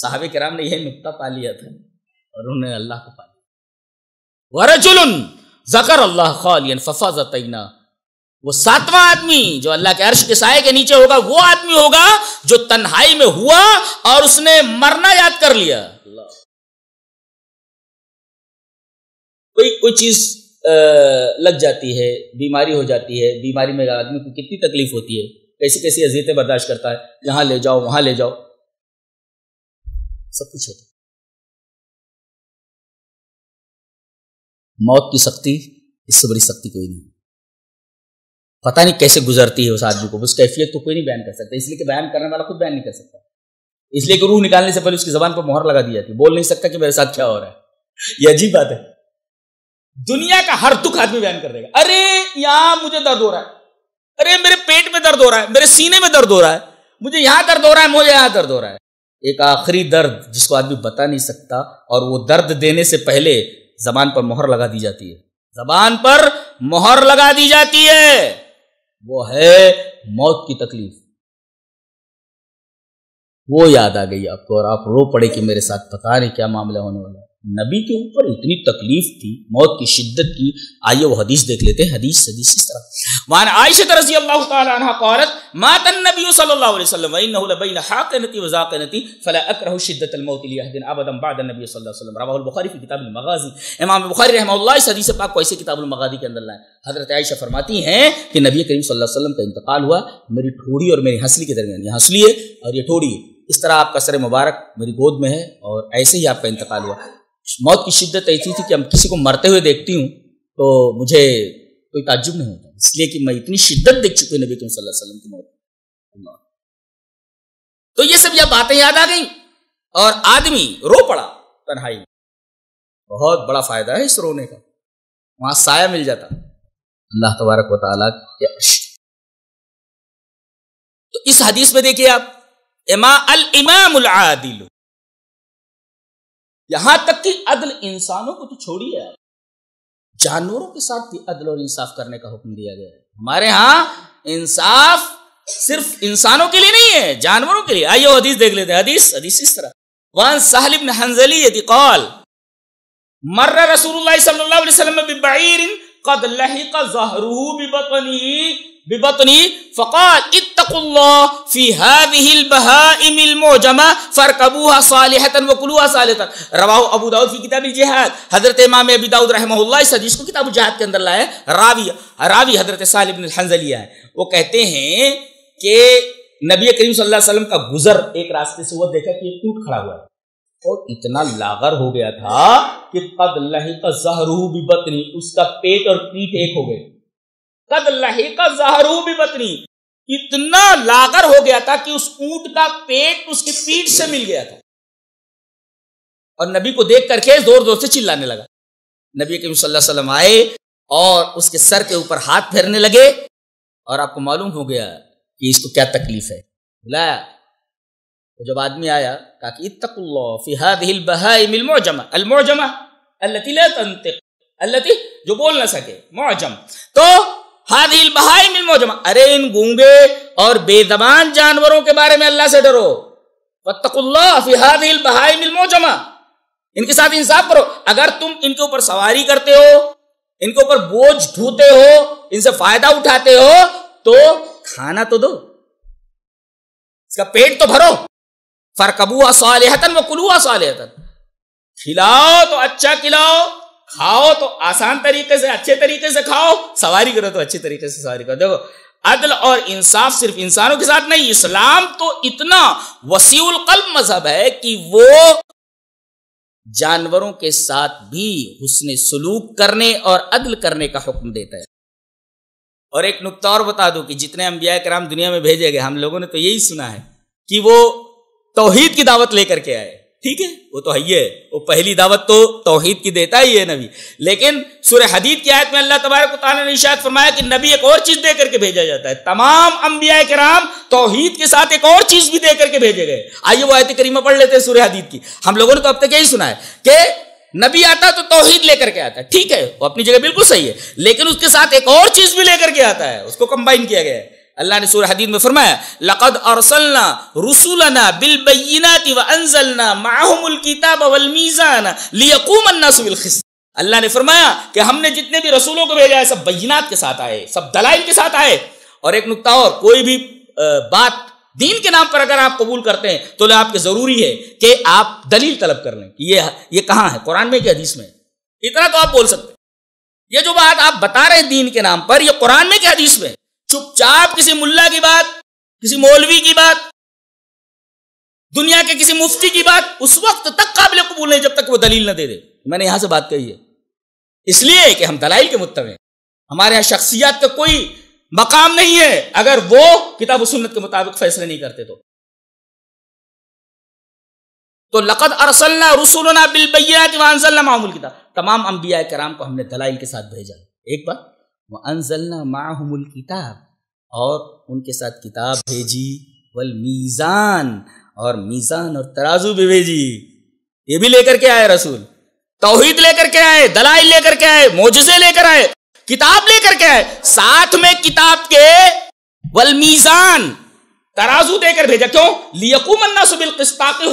صاحب کرام نے یہ نقطہ پا لیا تھا اور انہوں نے اللہ کو پا لیا ورجل ذکر اللہ خالین ففازت وہ ساتواں آدمی جو اللہ کے عرش کے سائے کے نیچے ہوگا وہ آدمی ہوگا جو تنہائی میں ہوا اور اس نے مرنا یاد کر لیا کوئی کوئی چیز لگ جاتی ہے بیماری ہو جاتی ہے بیماری میں آدمی کو کتنی تکلیف ہوتی ہے کیسی کیسی عزیتیں برداشت کرتا ہے یہاں لے جاؤ وہاں لے جاؤ سب کچھ ہوتا ہے موت کی سختی اس سے بڑی سختی کوئی نہیں پتہ نہیں کیسے گزرتی ہے اس آدمی کو اس کیفیت کو کوئی نہیں بیان کر سکتا اس لیے کہ بیان کرنے والا خود بیان نہیں کر سکتا اس لیے کہ روح نکالنے سے پہلے اس کی زبان پر مہر لگا دی جاتی بول نہیں سکتا کہ میرے ساتھ کیا ہو رہا ہے یہ عجیب بات ہے دنیا کا ہر دکھ آدمی بیان کر دے گا ارے یہاں مجھے درد ہو رہا ہے ارے میرے پیٹ میں درد ہو رہا ہے میرے سینے میں درد ہو رہا ہے مجھے یہاں درد ہو رہا ہے مجھے یہاں درد ہو رہا ہے ایک آخری درد جس کو آدمی بتا نہیں سکتا اور وہ درد دینے سے پہلے زبان پر مہر لگا دی جاتی ہے زبان پر مہر لگا دی جاتی ہے وہ ہے موت کی تکلیف وہ یاد آ گئی آپ کو اور آپ رو پڑے کہ میرے ساتھ پتا نہیں کیا معاملہ ہونے والا ہے نبی کے اوپر اتنی تکلیف تھی موت کی شدت کی آئیے وہ حدیث دیکھ لیتے ہیں حدیث حدیث اس طرح وان عائشہ رضی اللہ تعالی عنہ قالت مات النبی صلی اللہ علیہ وسلم وانه لبین حاقنتی وزاقنتی فلا اکره شدت الموت لیحد ابدا بعد النبي صلی اللہ علیہ وسلم رواه البخاری فی کتاب المغازی امام بخاری رحمہ اللہ اس حدیث پاک کو ایسے کتاب المغازی کے اندر لائے حضرت عائشہ فرماتی ہیں کہ نبی کریم صلی اللہ علیہ وسلم کا انتقال ہوا میری ٹھوڑی اور میری ہنسلی کے درمیان یہ ہنسلی ہے اور یہ ٹھوڑی ہے اس طرح آپ کا سر مبارک میری گود میں ہے اور ایسے ہی آپ کا انتقال ہوا موت کی شدت ایسی تھی کہ ہم کسی کو مرتے ہوئے دیکھتی ہوں تو مجھے کوئی تعجب نہیں ہوتا اس لیے کہ میں اتنی شدت دیکھ چکی نبی تم وسلم کی موت تو یہ سب یہ باتیں یاد آ گئیں اور آدمی رو پڑا تنہائی بہت بڑا فائدہ ہے اس رونے کا وہاں سایہ مل جاتا اللہ تبارک و تعالیٰ تو اس حدیث میں دیکھیے آپ امام العادل یہاں تک کہ عدل انسانوں کو تو چھوڑی ہے جانوروں کے ساتھ بھی عدل اور انصاف کرنے کا حکم دیا گیا ہے ہمارے ہاں انصاف صرف انسانوں کے لیے نہیں ہے جانوروں کے لیے آئیے حدیث دیکھ لیتے ہیں حدیث حدیث اس طرح وان صاحب نے حنزلی یہ قول مر رسول اللہ صلی اللہ علیہ وسلم ببعیر قد لہق زہرہ ببطنی ببطني فقال اتقوا الله في هذه البهائم المعجمة فاركبوها صالحة وكلوها صالحة رواه ابو داود في کتاب الجہاد حضرت امام ابی داود رحمہ اللہ اس حدیث کو کتاب الجہاد کے اندر لائے راوی راوی حضرت سہل بن الحنزلیہ ہے وہ کہتے ہیں کہ نبی کریم صلی اللہ علیہ وسلم کا گزر ایک راستے سے وہ دیکھا کہ ایک ٹوٹ کھڑا ہوا ہے اور اتنا لاغر ہو گیا تھا کہ قد لہق زہرہ ببطنی اس کا پیٹ اور پیٹ ایک ہو گئے قد لہیکا زہرو بھی بتنی اتنا لاغر ہو گیا تھا کہ اس اونٹ کا پیٹ اس کی پیٹ سے مل گیا تھا اور نبی کو دیکھ کر کے زور زور سے چلانے لگا نبی کریم صلی اللہ علیہ وسلم آئے اور اس کے سر کے اوپر ہاتھ پھیرنے لگے اور آپ کو معلوم ہو گیا کہ اس کو کیا تکلیف ہے بلا تو جب آدمی آیا کہا کہ اتق اللہ فی هذه البہائم المعجمہ المعجمہ التي لا تنطق التی جو بول نہ سکے معجم تو بہائی ملمو جما ارے ان گونگے اور بے دبان جانوروں کے بارے میں اللہ سے ڈرو اللہ ان کے ساتھ انصاف کرو اگر تم ان کے اوپر سواری کرتے ہو ان کے اوپر بوجھ ڈھوتے ہو ان سے فائدہ اٹھاتے ہو تو کھانا تو دو اس کا پیٹ تو بھرو فرق صالحتن و کلو صالحتن کھلاؤ تو اچھا کھلاؤ کھاؤ تو آسان طریقے سے اچھے طریقے سے کھاؤ سواری کرو تو اچھے طریقے سے سواری کرو دیکھو عدل اور انصاف صرف انسانوں کے ساتھ نہیں اسلام تو اتنا وسیع القلب مذہب ہے کہ وہ جانوروں کے ساتھ بھی حسن سلوک کرنے اور عدل کرنے کا حکم دیتا ہے اور ایک نقطہ اور بتا دو کہ جتنے انبیاء کرام دنیا میں بھیجے گئے ہم لوگوں نے تو یہی سنا ہے کہ وہ توحید کی دعوت لے کر کے آئے ٹھیک ہے وہ تو ہے وہ پہلی دعوت تو توحید کی دیتا ہی ہے نبی لیکن سور حدیت کی آیت میں اللہ تبارک تعالیٰ نے اشاعت فرمایا کہ نبی ایک اور چیز دے کر کے بھیجا جاتا ہے تمام انبیاء کرام توحید کے ساتھ ایک اور چیز بھی دے کر کے بھیجے گئے آئیے وہ آیت کریمہ پڑھ لیتے ہیں سورہ حدیت کی ہم لوگوں نے تو اب تک یہی سنا ہے کہ نبی آتا تو توحید لے کر کے آتا ہے ٹھیک ہے وہ اپنی جگہ بالکل صحیح ہے لیکن اس کے ساتھ ایک اور چیز بھی لے کر کے آتا ہے اس کو کمبائن کیا گیا ہے اللہ نے سورہ حدید میں فرمایا لقد ارسلنا رسولنا بالبینات الكتاب والمیزان الناس بالخص اللہ نے فرمایا کہ ہم نے جتنے بھی رسولوں کو بھیجا ہے سب بینات کے ساتھ آئے سب دلائل کے ساتھ آئے اور ایک نقطہ اور کوئی بھی بات دین کے نام پر اگر آپ قبول کرتے ہیں تو آپ کے ضروری ہے کہ آپ دلیل طلب کر لیں کہ یہ کہاں ہے قرآن میں کہ حدیث میں اتنا تو آپ بول سکتے ہیں یہ جو بات آپ بتا رہے ہیں دین کے نام پر یہ قرآن میں کہ حدیث میں چپ چاپ کسی ملا کی بات کسی مولوی کی بات دنیا کے کسی مفتی کی بات اس وقت تک قابل قبول نہیں جب تک وہ دلیل نہ دے دے میں نے یہاں سے بات کہی ہے اس لیے کہ ہم دلائل کے متبع ہیں ہمارے یہاں شخصیات کا کوئی مقام نہیں ہے اگر وہ کتاب و سنت کے مطابق فیصلے نہیں کرتے تو تو لقد ارسلنا رسولنا بالبینات وانزلنا معمول کتاب تمام انبیاء کرام کو ہم نے دلائل کے ساتھ بھیجا ایک بات وہ انزلنا ماہ الکتاب اور ان کے ساتھ کتاب بھیجی والمیزان اور میزان اور ترازو بھی بھیجی یہ بھی لے کر کے آئے رسول توحید لے کر کے آئے دلائل لے کر کے آئے موجزے لے کر آئے کتاب لے کر کے آئے ساتھ میں کتاب کے والمیزان ترازو دے کر بھیجا کیوں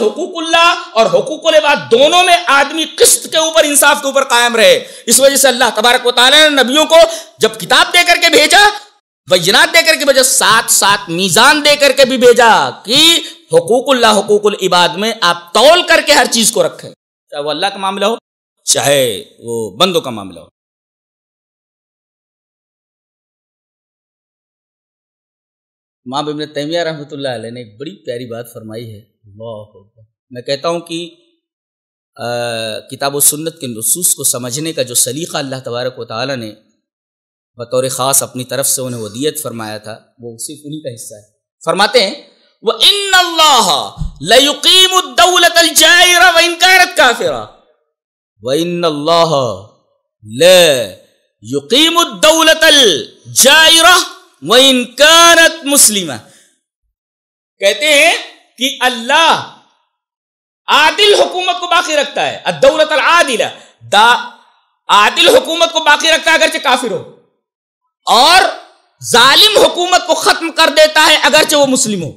حقوق اللہ اور حقوق العباد دونوں میں آدمی قسط کے اوپر انصاف کے اوپر قائم رہے اس وجہ سے اللہ تبارک و تعالیٰ نے نبیوں کو جب کتاب دے کر کے بھیجا بینات دے کر کے بھیجا ساتھ ساتھ میزان دے کر کے بھی بھیجا کہ حقوق اللہ حقوق العباد میں آپ تول کر کے ہر چیز کو رکھیں چاہے وہ اللہ کا معاملہ ہو چاہے وہ بندوں کا معاملہ ہو ماں ابن تیمیہ رحمۃ اللہ علیہ نے ایک بڑی پیاری بات فرمائی ہے اللہ میں کہتا ہوں کہ کتاب و سنت کے نصوص کو سمجھنے کا جو سلیقہ اللہ تبارک و تعالیٰ نے بطور خاص اپنی طرف سے انہیں ودیت فرمایا تھا وہ صرف انہی کا حصہ ہے فرماتے ہیں وہ ان اللہ لقیم الدولت الجائر و انکارت کافرا و ان اللہ ل یقیم الدولت الجائرہ وہ مسلمہ کہتے ہیں کہ اللہ عادل حکومت کو باقی رکھتا ہے دولت العادلہ عادل حکومت کو باقی رکھتا ہے اگرچہ کافر ہو اور ظالم حکومت کو ختم کر دیتا ہے اگرچہ وہ مسلم ہو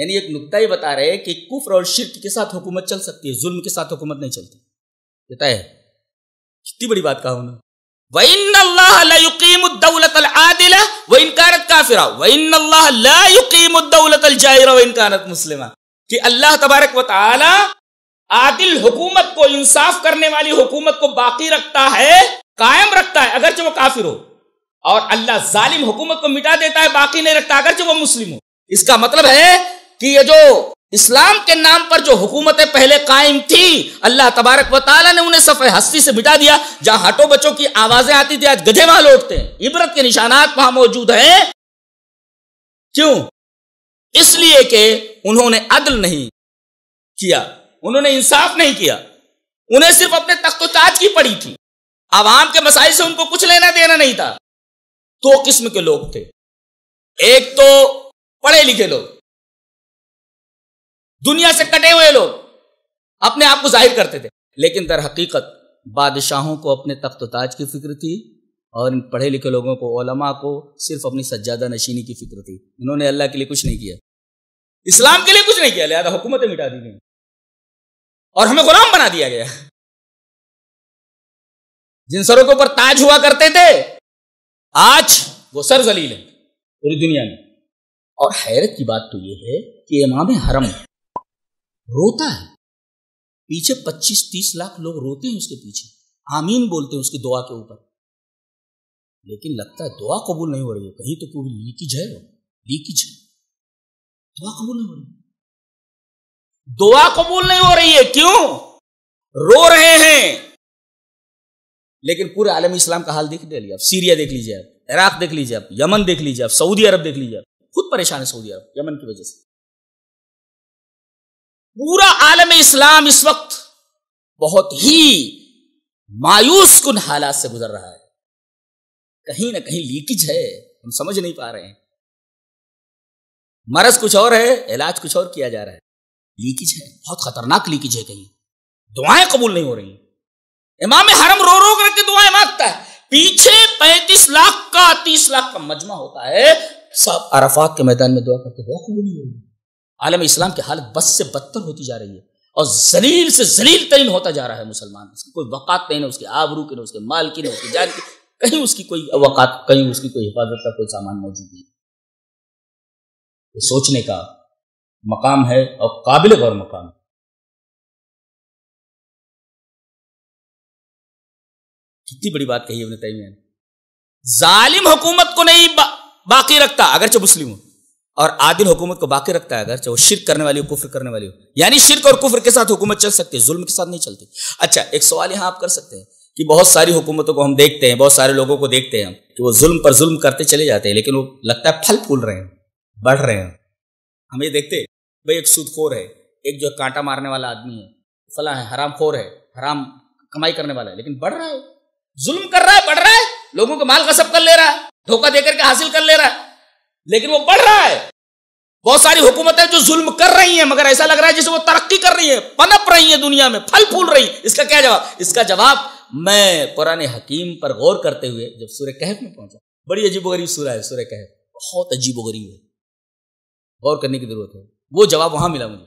یعنی ایک نقطہ ہی بتا رہے کہ کفر اور شرک کے ساتھ حکومت چل سکتی ہے ظلم کے ساتھ حکومت نہیں چلتی کہتا ہے کتنی بڑی بات کہا انہوں نے کہ اللہ تبارک و تعالی عادل حکومت کو انصاف کرنے والی حکومت کو باقی رکھتا ہے قائم رکھتا ہے اگرچہ وہ کافر ہو اور اللہ ظالم حکومت کو مٹا دیتا ہے باقی نہیں رکھتا اگرچہ وہ مسلم ہو اس کا مطلب ہے کہ یہ جو اسلام کے نام پر جو حکومتیں پہلے قائم تھی اللہ تبارک و تعالیٰ نے انہیں صفحہ ہستی سے بٹا دیا جہاں ہٹو بچوں کی آوازیں آتی تھی آج گجے وہاں لوٹتے ہیں عبرت کے نشانات وہاں موجود ہیں کیوں اس لیے کہ انہوں نے عدل نہیں کیا انہوں نے انصاف نہیں کیا انہیں صرف اپنے تخت و تاج کی پڑی تھی عوام کے مسائل سے ان کو کچھ لینا دینا نہیں تھا دو قسم کے لوگ تھے ایک تو پڑھے لکھے لوگ دنیا سے کٹے ہوئے لوگ اپنے آپ کو ظاہر کرتے تھے لیکن در حقیقت بادشاہوں کو اپنے تخت و تاج کی فکر تھی اور ان پڑھے لکھے لوگوں کو علماء کو صرف اپنی سجادہ نشینی کی فکر تھی انہوں نے اللہ کے لیے کچھ نہیں کیا اسلام کے لیے کچھ نہیں کیا لہٰذا حکومتیں مٹا دی گئیں اور ہمیں غلام بنا دیا گیا جن سروں کے اوپر تاج ہوا کرتے تھے آج وہ سر ذلیل ہے پوری دنیا میں اور حیرت کی بات تو یہ ہے کہ امام حرم روتا ہے پیچھے پچیس تیس لاکھ لوگ روتے ہیں اس کے پیچھے آمین بولتے ہیں اس کی دعا کے اوپر لیکن لگتا ہے دعا قبول نہیں ہو رہی ہے کہیں تو پوری لیکی جائے دعا قبول نہیں ہو رہی دعا قبول نہیں ہو رہی ہے کیوں رو رہے ہیں لیکن پورے عالم اسلام کا حال دیکھ لے لیے آپ سیریا دیکھ لیجیے آپ عراق دیکھ لیجیے آپ یمن دیکھ لیجیے آپ سعودی عرب دیکھ لیجیے آپ خود پریشان ہے سعودی عرب یمن کی وجہ سے پورا عالم اسلام اس وقت بہت ہی مایوس کن حالات سے گزر رہا ہے کہیں نہ کہیں لیکج ہے ہم سمجھ نہیں پا رہے ہیں مرض کچھ اور ہے علاج کچھ اور کیا جا رہا ہے لیکج ہے بہت خطرناک لیکج ہے کہیں دعائیں قبول نہیں ہو رہی امام حرم رو رو کر کے دعائیں مانگتا ہے پیچھے پینتیس لاکھ کا تیس لاکھ کا مجمع ہوتا ہے سب عرفات کے میدان میں دعا کرتے دعا قبول نہیں ہو رہی عالم اسلام کی حالت بس سے بدتر ہوتی جا رہی ہے اور زلیل سے ترین ہوتا جا رہا ہے مسلمان اس کی کوئی وقات نہیں اس آبرو کی نہ نہ اس اس اس کے مال کی کی کی کی جان کہیں کوئی کہیں اس کی کوئی حفاظت کا کوئی سامان موجود نہیں یہ سوچنے کا مقام ہے اور قابل غور مقام ہے کتنی بڑی بات کہی ہے ظالم حکومت کو نہیں باقی رکھتا اگرچہ مسلم ہو اور عادل حکومت کو باقی رکھتا ہے اگر چاہے وہ شرک کرنے والی ہو کفر کرنے والی ہو یعنی شرک اور کفر کے ساتھ حکومت چل سکتی ہے ظلم کے ساتھ نہیں چلتی اچھا ایک سوال یہاں آپ کر سکتے ہیں کہ بہت ساری حکومتوں کو ہم دیکھتے ہیں بہت سارے لوگوں کو دیکھتے ہیں کہ وہ ظلم پر ظلم کرتے چلے جاتے ہیں لیکن وہ لگتا ہے پھل پھول رہے ہیں بڑھ رہے ہیں ہم یہ دیکھتے بھائی ایک سود خور ہے ایک جو کانٹا مارنے والا آدمی ہے فلاں ہے حرام خور ہے حرام کمائی کرنے والا ہے لیکن بڑھ رہا ہے ظلم کر رہا ہے بڑھ رہا ہے لوگوں کا مال غصب کر لے رہا ہے دھوکہ دے کر کے حاصل کر لے رہا ہے لیکن وہ بڑھ رہا ہے بہت ساری حکومتیں جو ظلم کر رہی ہیں مگر ایسا لگ رہا ہے جسے وہ ترقی کر رہی ہیں پنپ رہی ہیں دنیا میں پھل پھول رہی ہیں اس اس کا کا کیا جواب جواب میں قرآن حکیم پر غور کرتے ہوئے جب سورہ کہف میں پہنچا بڑی عجیب و غریب سورہ سورہ ہے کہف بہت عجیب و غریب ہے غور کرنے کی ضرورت ہے وہ جواب وہاں ملا مجھے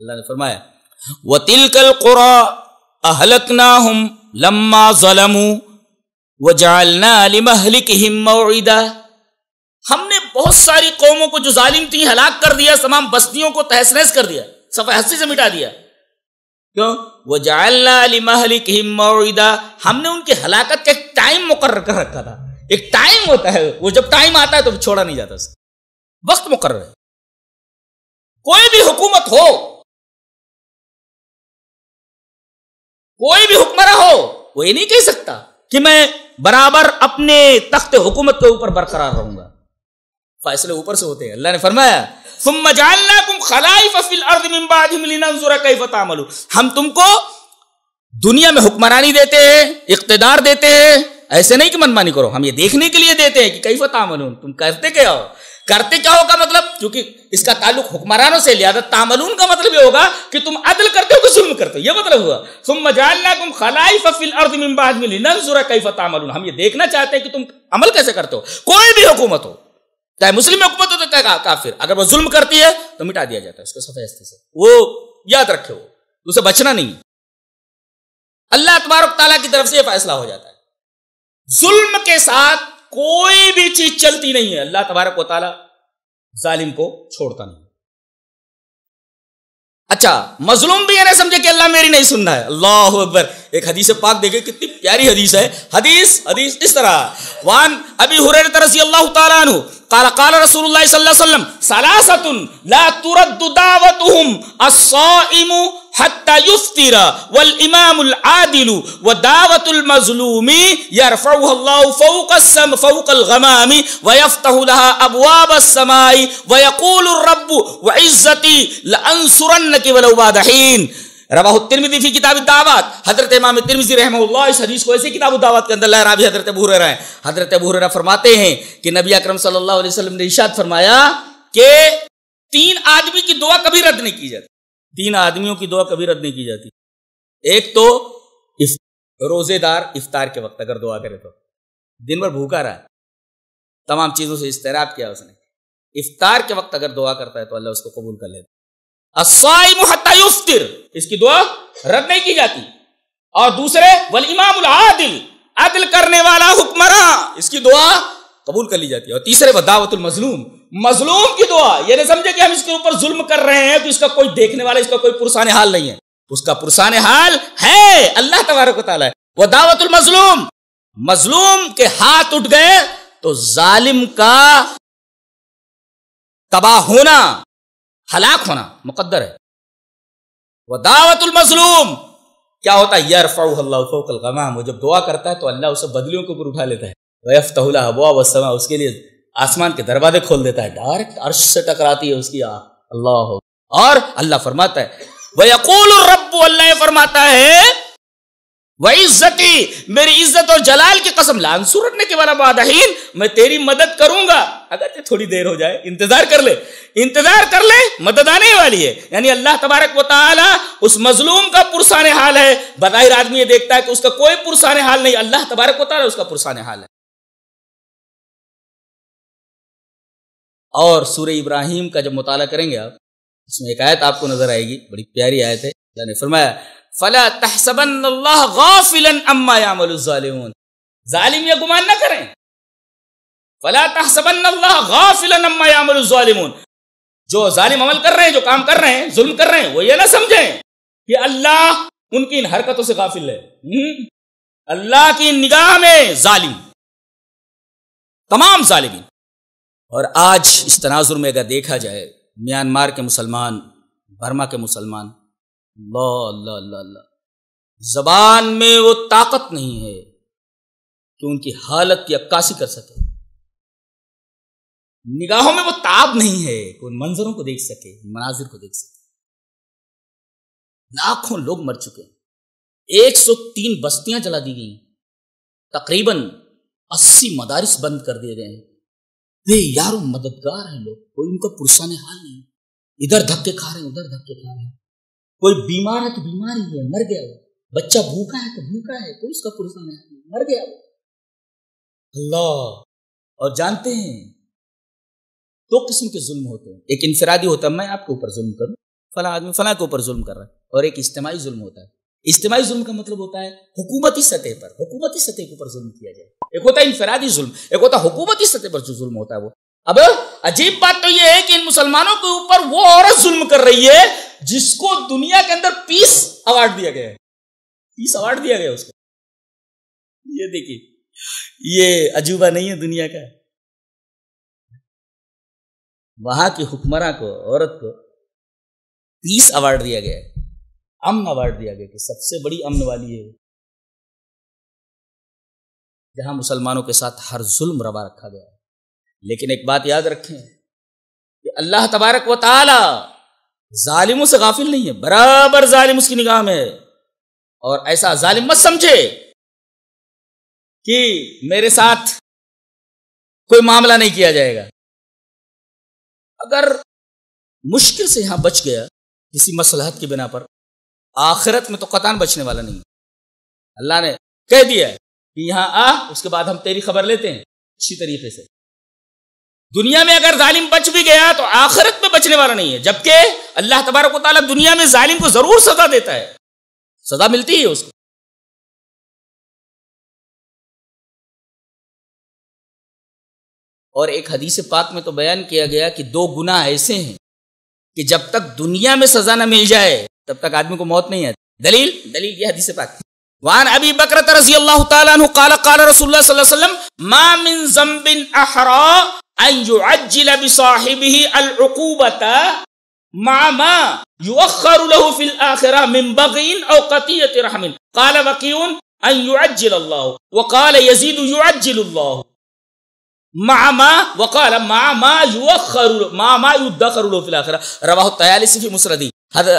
اللہ نے فرمایا تل کل قورت نا لما ظلم ہم نے بہت ساری قوموں کو جو ظالم تھی ہلاک کر دیا تمام بستیوں کو تحس نحس کر دیا سفا ہستی سے مٹا دیا کیوں وہ جال محل ہم نے ان کی ہلاکت کا ایک ٹائم مقرر کر رکھا تھا ایک ٹائم ہوتا ہے وہ جب ٹائم آتا ہے تو چھوڑا نہیں جاتا اس وقت مقرر ہے کوئی بھی حکومت ہو کوئی بھی حکمراں ہو وہ یہ نہیں کہہ سکتا کہ میں برابر اپنے تخت حکومت کے اوپر برقرار رہوں گا فیصلے اوپر سے ہوتے ہیں اللہ نے فرمایا الارض من کم لننظر کیف تعملون ہم تم کو دنیا میں حکمرانی دیتے ہیں اقتدار دیتے ہیں ایسے نہیں کہ منمانی کرو ہم یہ دیکھنے کے لیے دیتے ہیں کہ کئی فتح تم کرتے کیا ہو کرتے کیا ہو کا مطلب کیونکہ اس کا تعلق حکمرانوں سے لہٰذا تعملون کا مطلب یہ ہوگا کہ تم عدل کرتے ہو کہ ظلم کرتے ہو یہ مطلب ہوا ثم مجالنا تم خلائی الارض من باز ملی نن ضرور فتح ہم یہ دیکھنا چاہتے ہیں کہ تم عمل کیسے کرتے ہو کوئی بھی حکومت ہو چاہے مسلم حکومت ہو تو چاہے کافر اگر وہ ظلم کرتی ہے تو مٹا دیا جاتا ہے اس سے وہ یاد رکھے ہو اسے بچنا نہیں اللہ تبارک کی طرف سے یہ فیصلہ ہو جاتا ہے ظلم کے ساتھ کوئی بھی چیز چلتی نہیں ہے اللہ تبارک و تعالیٰ ظالم کو چھوڑتا نہیں اچھا مظلوم بھی یہ نہیں سمجھے کہ اللہ میری نہیں سننا ہے اللہ اکبر ایک حدیث پاک دیکھیں کتنی پیاری حدیث ہے حدیث حدیث اس طرح وان ابی حریرت رضی اللہ تعالیٰ عنہ قال قال رسول اللہ صلی اللہ علیہ وسلم سلاسة لا ترد دعوتهم الصائم حتى يفطر والامام العادل ودعوة المظلوم يرفعها الله فوق السم فوق الغمام ويفتح لها ابواب السماء ويقول الرب وعزتي لانصرنك ولو بعد حين رواہ الترمذی فی کتاب الدعوات حضرت امام ترمزی رحمہ اللہ اس حدیث کو ایسے کتاب الدعوات کے اندر حضرت ابو ہیں حضرت ابو ہریرہ فرماتے ہیں کہ نبی اکرم صلی اللہ علیہ وسلم نے ارشاد فرمایا کہ تین آدمی کی دعا کبھی رد نہیں کی جاتی تین آدمیوں کی دعا کبھی رد نہیں کی جاتی ایک تو روزے دار افطار کے وقت اگر دعا کرے تو دن بھر بھوکا رہا ہے تمام چیزوں سے اجتراب کیا اس نے افطار کے وقت اگر دعا کرتا ہے تو اللہ اس کو قبول کر لیتا یفطر اس کی دعا رد نہیں کی جاتی اور دوسرے والامام العادل عدل کرنے والا حکمراں اس کی دعا قبول کر لی جاتی ہے اور تیسرے دعوت المظلوم مظلوم کی دعا یہ یعنی نہیں سمجھے کہ ہم اس کے اوپر ظلم کر رہے ہیں تو اس کا کوئی دیکھنے والا اس کا کوئی پرسان حال نہیں ہے اس کا پرسان حال ہے اللہ تبارک و تعالیٰ ہے وہ دعوت المظلوم مظلوم کے ہاتھ اٹھ گئے تو ظالم کا تباہ ہونا ہلاک ہونا مقدر ہے وہ دعوت المظلوم کیا ہوتا ہے یار فاؤ اللہ فوق الغمام وہ جب دعا کرتا ہے تو اللہ اسے بدلیوں کے اوپر اٹھا لیتا ہے ویفت اللہ ابوا وسما اس کے لیے آسمان کے دروازے کھول دیتا ہے ڈائریکٹ عرش سے ٹکراتی ہے اس کی آ اللہ اور اللہ فرماتا ہے وہ یقول رب اللہ فرماتا ہے وہ عزتی میری عزت اور جلال کی قسم لانسورت نے کہ والا بادہین میں تیری مدد کروں گا اگر تھوڑی دیر ہو جائے انتظار کر لے انتظار کر لے مدد آنے والی ہے یعنی اللہ تبارک و تعالی اس مظلوم کا پرسان حال ہے بظاہر آدمی یہ دیکھتا ہے کہ اس کا کوئی پرسان حال نہیں اللہ تبارک و تعالی اس کا پرسان حال ہے اور سورہ ابراہیم کا جب مطالعہ کریں گے آپ اس میں ایک آیت آپ کو نظر آئے گی بڑی پیاری آیت ہے اللہ نے فرمایا فلا تحسبن اللہ غافلا اما یعمل الظالمون ظالم یہ گمان نہ کریں فلا تحسبن اللہ غافلا اما یعمل الظالمون جو ظالم عمل کر رہے ہیں جو کام کر رہے ہیں ظلم کر رہے ہیں وہ یہ نہ سمجھیں کہ اللہ ان کی ان حرکتوں سے غافل ہے اللہ کی نگاہ میں ظالم تمام ظالمین اور آج اس تناظر میں اگر دیکھا جائے میانمار کے مسلمان برما کے مسلمان اللہ اللہ اللہ اللہ زبان میں وہ طاقت نہیں ہے کہ ان کی حالت کی عکاسی کر سکے نگاہوں میں وہ تاب نہیں ہے کہ ان منظروں کو دیکھ سکے مناظر کو دیکھ سکے لاکھوں لوگ مر چکے ہیں ایک سو تین بستیاں چلا دی گئیں تقریباً اسی مدارس بند کر دیے گئے ہیں بے یاروں مددگار ہیں لوگ کوئی ان کو پرسان حال نہیں ادھر دھکے کھا رہے ہیں ادھر دھکے کھا رہے ہیں کوئی بیمار ہے تو بیماری ہے مر گیا بچہ بھوکا ہے تو بھوکا ہے تو اس کا ہے مر گیا اللہ اور جانتے ہیں دو قسم کے ظلم ہوتے ہیں ایک انفرادی ہوتا ہے میں آپ کے اوپر ظلم کروں فلاں آدمی فلاں کے اوپر ظلم کر رہا ہے اور ایک اجتماعی ظلم ہوتا ہے اجتماعی ظلم کا مطلب ہوتا ہے حکومتی سطح پر حکومتی سطح کے اوپر ظلم کیا جائے ایک ہوتا ہے انفرادی ظلم ایک ہوتا ہے حکومتی سطح پر جو ظلم ہوتا ہے وہ اب عجیب بات تو یہ ہے کہ ان مسلمانوں کے اوپر وہ عورت ظلم کر رہی ہے جس کو دنیا کے اندر پیس اوارڈ دیا گیا ہے پیس اوارڈ دیا گیا اس کو یہ دیکھیے یہ عجوبہ نہیں ہے دنیا کا وہاں کی حکمراں کو عورت کو پیس اوارڈ دیا گیا ہے امن اوارڈ دیا گیا کہ سب سے بڑی امن والی ہے جہاں مسلمانوں کے ساتھ ہر ظلم روا رکھا گیا ہے لیکن ایک بات یاد رکھیں کہ اللہ تبارک و تعالی ظالموں سے غافل نہیں ہے برابر ظالم اس کی نگاہ میں ہے اور ایسا ظالم مت سمجھے کہ میرے ساتھ کوئی معاملہ نہیں کیا جائے گا اگر مشکل سے یہاں بچ گیا کسی مسلحت کی بنا پر آخرت میں تو قطان بچنے والا نہیں اللہ نے کہہ دیا کہ یہاں آ اس کے بعد ہم تیری خبر لیتے ہیں اچھی طریقے سے دنیا میں اگر ظالم بچ بھی گیا تو آخرت میں بچنے والا نہیں ہے جبکہ اللہ تبارک و تعالیٰ دنیا میں ظالم کو ضرور سزا دیتا ہے سزا ملتی ہے اس کو اور ایک حدیث پاک میں تو بیان کیا گیا کہ دو گناہ ایسے ہیں کہ جب تک دنیا میں سزا نہ مل جائے تب تک آدمی کو موت نہیں آتی دلیل دلیل یہ حدیث پاک وان ابی بکر رضی اللہ تعالیٰ عنہ قال قال رسول اللہ صلی اللہ علیہ وسلم ما من زمبن احرا أن يعجل بصاحبه العقوبة مع ما يؤخر له في الآخرة من بغي أو قطية رحم قال بقيون أن يعجل الله وقال يزيد يعجل الله مع ما وقال مع ما يؤخر مع ما يدخر له في الآخرة رواه الطيالسي في مسردي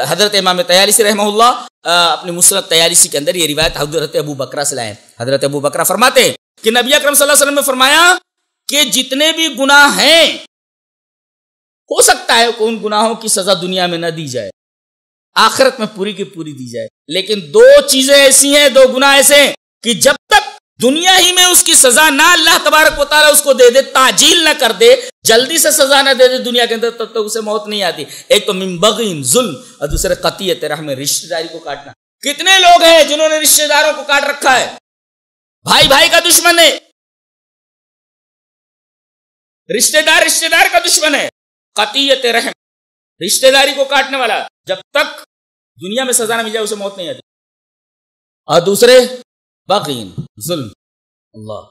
حضرت امام طیالسی رحمہ اللہ اپنے آه، مسند طیالسی کے اندر یہ روایت حضرت ابو بکرہ سے لائے حضرت ابو بکرہ فرماتے ہیں کہ نبی اکرم صلی اللہ علیہ وسلم نے فرمایا جتنے بھی گناہ ہیں ہو سکتا ہے کہ ان گناہوں کی سزا دنیا میں نہ دی جائے آخرت میں پوری کی پوری دی جائے لیکن دو چیزیں ایسی ہیں دو گناہ ایسے ہیں کہ جب تک دنیا ہی میں اس کی سزا نہ اللہ تبارک و تعالیٰ اس کو دے دے تاجیل نہ کر دے جلدی سے سزا نہ دے دے دنیا کے اندر تب تک اسے موت نہیں آتی ایک تو ممبغین ظلم اور دوسرے قطعی تیرہ میں رشتہ داری کو کاٹنا کتنے لوگ ہیں جنہوں نے رشتہ داروں کو کاٹ رکھا ہے بھائی بھائی کا دشمن ہے رشتے دار رشتے دار کا دشمن ہے قطیت رحم رشتے داری کو کاٹنے والا جب تک دنیا میں سزا نہ مل جائے اسے موت نہیں آتی اور دوسرے باقین ظلم اللہ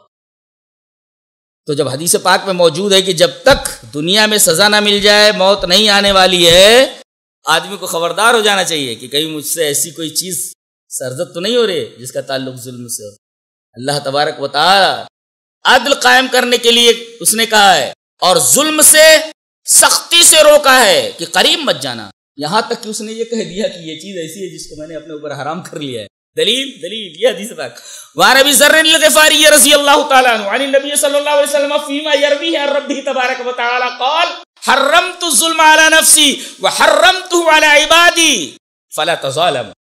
تو جب حدیث پاک میں موجود ہے کہ جب تک دنیا میں سزا نہ مل جائے موت نہیں آنے والی ہے آدمی کو خبردار ہو جانا چاہیے کہ کہیں مجھ سے ایسی کوئی چیز سرزت تو نہیں ہو رہی جس کا تعلق ظلم سے ہو اللہ تبارک و تعالی عدل قائم کرنے کے لیے اس نے کہا ہے اور ظلم سے سختی سے روکا ہے کہ قریب مت جانا یہاں تک کہ اس نے یہ کہہ دیا کہ یہ چیز ایسی ہے جس کو میں نے اپنے اوپر حرام کر لیا ہے دلیل دلیل یہ حدیث پاک وہاں نبی ذر الغفاری رضی اللہ تعالی عنہ عن نبی صلی اللہ علیہ وسلم فیما یروی ہے ربی تبارک و تعالی قال حرمت الظلم على نفسي وحرمته على عبادي فلا تظالم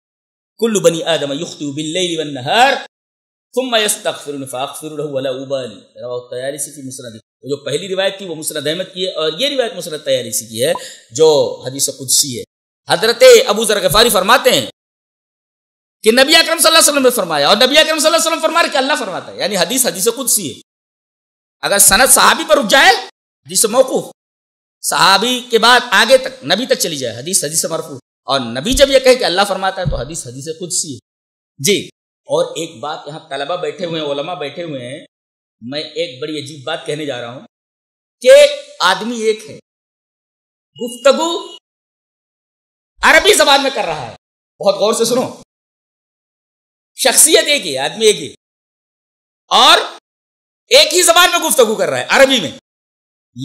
كل بني آدم يخطئ بالليل والنهار ثم يستغفر فاغفر له ولا ابالي رواه الطيالسي في مسند جو پہلی روایت تھی وہ مسند احمد کی ہے اور یہ روایت مسند طیالسی کی ہے جو حدیث قدسی ہے حضرت ابو ذر غفاری فرماتے ہیں کہ نبی اکرم صلی اللہ علیہ وسلم نے فرمایا اور نبی اکرم صلی اللہ علیہ وسلم فرمایا کہ اللہ فرماتا ہے یعنی حدیث حدیث قدسی ہے اگر سند صحابی پر رک جائے حدیث موقوف صحابی کے بعد آگے تک نبی تک چلی جائے حدیث حدیث مرفوع اور نبی جب یہ کہے کہ اللہ فرماتا ہے تو حدیث حدیث قدسی ہے جی اور ایک بات یہاں طلبہ بیٹھے ہوئے ہیں علماء بیٹھے ہوئے ہیں میں ایک بڑی عجیب بات کہنے جا رہا ہوں کہ آدمی ایک ہے گفتگو عربی زبان میں کر رہا ہے بہت غور سے سنو شخصیت ایک ہی آدمی ایک ہی اور ایک ہی زبان میں گفتگو کر رہا ہے عربی میں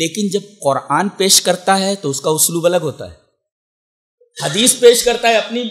لیکن جب قرآن پیش کرتا ہے تو اس کا اسلوب الگ ہوتا ہے حدیث پیش کرتا ہے اپنی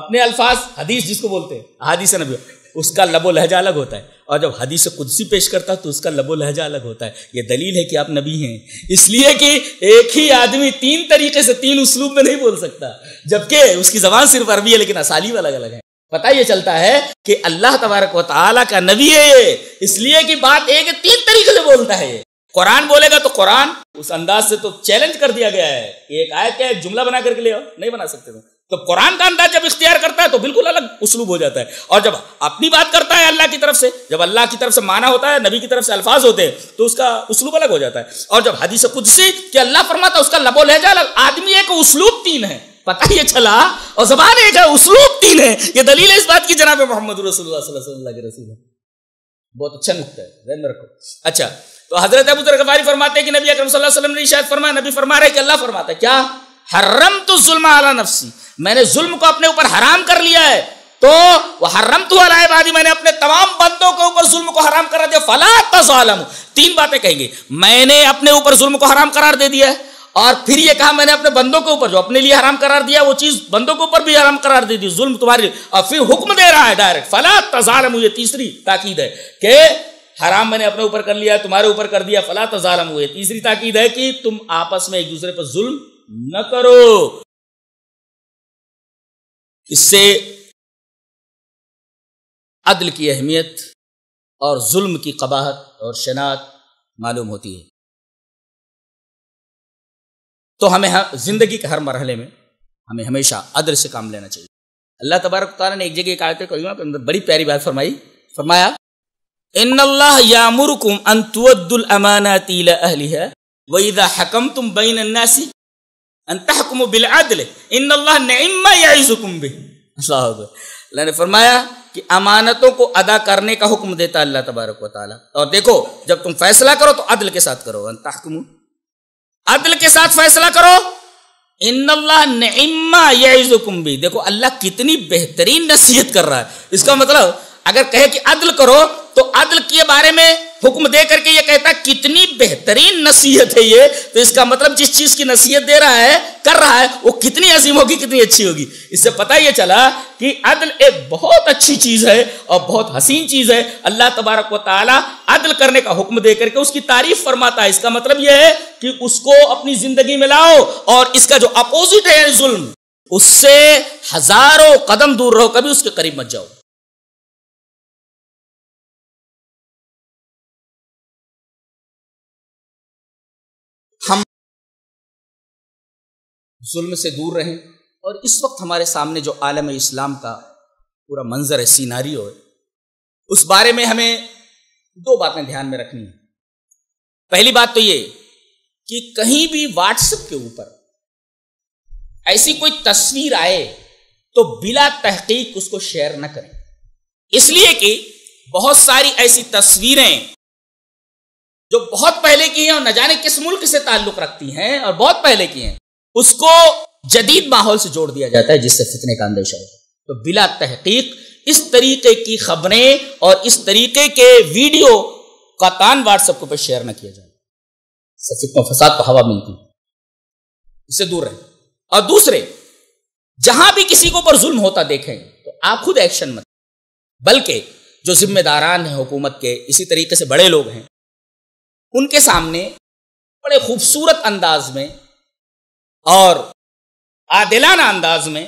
اپنے الفاظ حدیث جس کو بولتے ہیں نبی اس کا لب و لہجہ الگ ہوتا ہے اور جب حدیث قدسی پیش کرتا تو اس کا لب و لہجہ الگ ہوتا ہے یہ دلیل ہے کہ آپ نبی ہیں اس لیے کہ ایک ہی آدمی تین طریقے سے تین اسلوب میں نہیں بول سکتا جبکہ اس کی زبان صرف عربی ہے لیکن اسالیب الگ الگ ہے پتا یہ چلتا ہے کہ اللہ تبارک و تعالیٰ کا نبی ہے یہ اس لیے کہ بات ایک تین طریقے سے بولتا ہے قرآن بولے گا تو قرآن اس انداز سے تو چیلنج کر دیا گیا ہے ایک آیت کیا ہے جملہ بنا کر کے لے آؤ نہیں بنا سکتے تو قرآن کا انداز جب اختیار کرتا ہے تو بالکل الگ اسلوب ہو جاتا ہے اور جب اپنی بات کرتا ہے اللہ کی طرف سے جب اللہ کی طرف سے مانا ہوتا ہے نبی کی طرف سے الفاظ ہوتے ہیں تو اس کا اسلوب الگ ہو جاتا ہے اور جب حدیث قدسی کہ اللہ فرماتا ہے اس کا لبو لہجہ الگ آدمی ایک اسلوب تین ہے پتہ یہ چلا اور زبان ایک ہے اسلوب تین ہے یہ دلیل ہے اس بات کی جناب محمد رسول اللہ صلی اللہ علیہ وسلم بہت اچھا نقطہ ہے ذہن میں رکھو اچھا تو حضرت ابو ذرغفاری فرماتے ہیں کہ نبی اکرم صلی اللہ علیہ وسلم نے شاید فرمایا نبی فرما رہے کہ اللہ فرماتا ہے کیا حرم تو ظلم اعلیٰ نفسی میں نے ظلم کو اپنے اوپر حرام کر لیا ہے تو وہ حرم تو بادی میں نے اپنے تمام بندوں کے اوپر ظلم کو حرام کرا دیا ظالم تین باتیں کہیں گے میں نے اپنے اوپر ظلم کو حرام قرار دے دیا ہے اور پھر یہ کہا میں نے اپنے بندوں کے اوپر جو اپنے لیے حرام قرار دیا وہ چیز بندوں کے اوپر بھی حرام قرار دے دی ظلم تمہارے اور پھر حکم دے رہا ہے ڈائریکٹ تظالم یہ تیسری تاکید ہے کہ حرام میں نے اپنے اوپر کر لیا تمہارے اوپر کر دیا فلا تظالم ظالم ہوئے تیسری تاکید ہے کہ تم آپس میں ایک دوسرے پر ظلم نہ کرو اس سے عدل کی اہمیت اور ظلم کی قباہت اور شناخت معلوم ہوتی ہے تو ہمیں زندگی کے ہر مرحلے میں ہمیں ہمیشہ عدل سے کام لینا چاہیے اللہ تبارک تعالیٰ نے ایک جگہ ایک آیت کریمہ کے اندر بڑی پیاری بات فرمائی فرمایا ان ان اللہ یامرکم الامانات واذا حکمتم بین الناس ان بالعدل اللہ اللہ نے فرمایا کہ امانتوں کو ادا کرنے کا حکم دیتا اللہ تبارک و تعالیٰ اور دیکھو جب تم فیصلہ کرو تو عدل کے ساتھ کرو انتحکم عدل کے ساتھ فیصلہ کرو ان اللہ یعزکم بھی دیکھو اللہ کتنی بہترین نصیحت کر رہا ہے اس کا مطلب اگر کہے کہ عدل کرو تو عدل کے بارے میں حکم دے کر کے یہ کہتا ہے کتنی بہترین نصیحت ہے یہ تو اس کا مطلب جس چیز کی نصیحت دے رہا ہے کر رہا ہے وہ کتنی عظیم ہوگی کتنی اچھی ہوگی اس سے پتا یہ چلا کہ عدل ایک بہت اچھی چیز ہے اور بہت حسین چیز ہے اللہ تبارک و تعالی عدل کرنے کا حکم دے کر کے اس کی تعریف فرماتا ہے اس کا مطلب یہ ہے کہ اس کو اپنی زندگی میں لاؤ اور اس کا جو اپوزٹ ہے یعنی ظلم اس سے ہزاروں قدم دور رہو کبھی اس کے قریب مت جاؤ ظلم سے دور رہیں اور اس وقت ہمارے سامنے جو عالم اسلام کا پورا منظر ہے سیناری ہو اس بارے میں ہمیں دو باتیں دھیان میں رکھنی ہیں پہلی بات تو یہ کہ کہیں بھی واٹس اپ کے اوپر ایسی کوئی تصویر آئے تو بلا تحقیق اس کو شیئر نہ کریں اس لیے کہ بہت ساری ایسی تصویریں جو بہت پہلے کی ہیں اور نہ جانے کس ملک سے تعلق رکھتی ہیں اور بہت پہلے کی ہیں اس کو جدید ماحول سے جوڑ دیا جاتا ہے جس سے فتنے کا اندیشہ تو بلا تحقیق اس طریقے کی خبریں اور اس طریقے کے ویڈیو کا تان واٹس پر شیئر نہ کیا جائے فساد کو ہوا ملتی دور رہیں اور دوسرے جہاں بھی کسی کو پر ظلم ہوتا دیکھیں تو آپ خود ایکشن مت بلکہ جو ذمہ داران ہیں حکومت کے اسی طریقے سے بڑے لوگ ہیں ان کے سامنے بڑے خوبصورت انداز میں اور عادلانہ انداز میں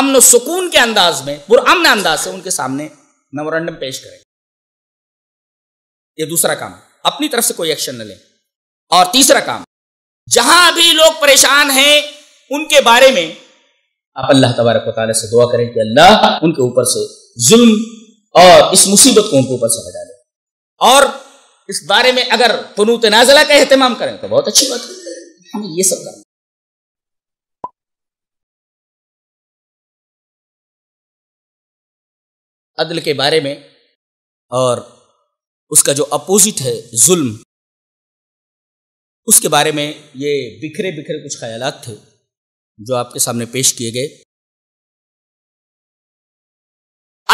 امن و سکون کے انداز میں پر امن انداز سے ان کے سامنے میمورینڈم پیش کریں یہ دوسرا کام اپنی طرف سے کوئی ایکشن نہ لیں اور تیسرا کام جہاں بھی لوگ پریشان ہیں ان کے بارے میں آپ اللہ تبارک و تعالیٰ سے دعا کریں کہ اللہ ان کے اوپر سے ظلم اور اس مصیبت کو ان کے اوپر سے ہٹا دے اور اس بارے میں اگر فنو نازلہ کا اہتمام کریں تو بہت اچھی بات ہے یہ سب عدل کے بارے میں اور اس کا جو اپوزٹ ہے ظلم اس کے بارے میں یہ بکھرے بکھرے کچھ خیالات تھے جو آپ کے سامنے پیش کیے گئے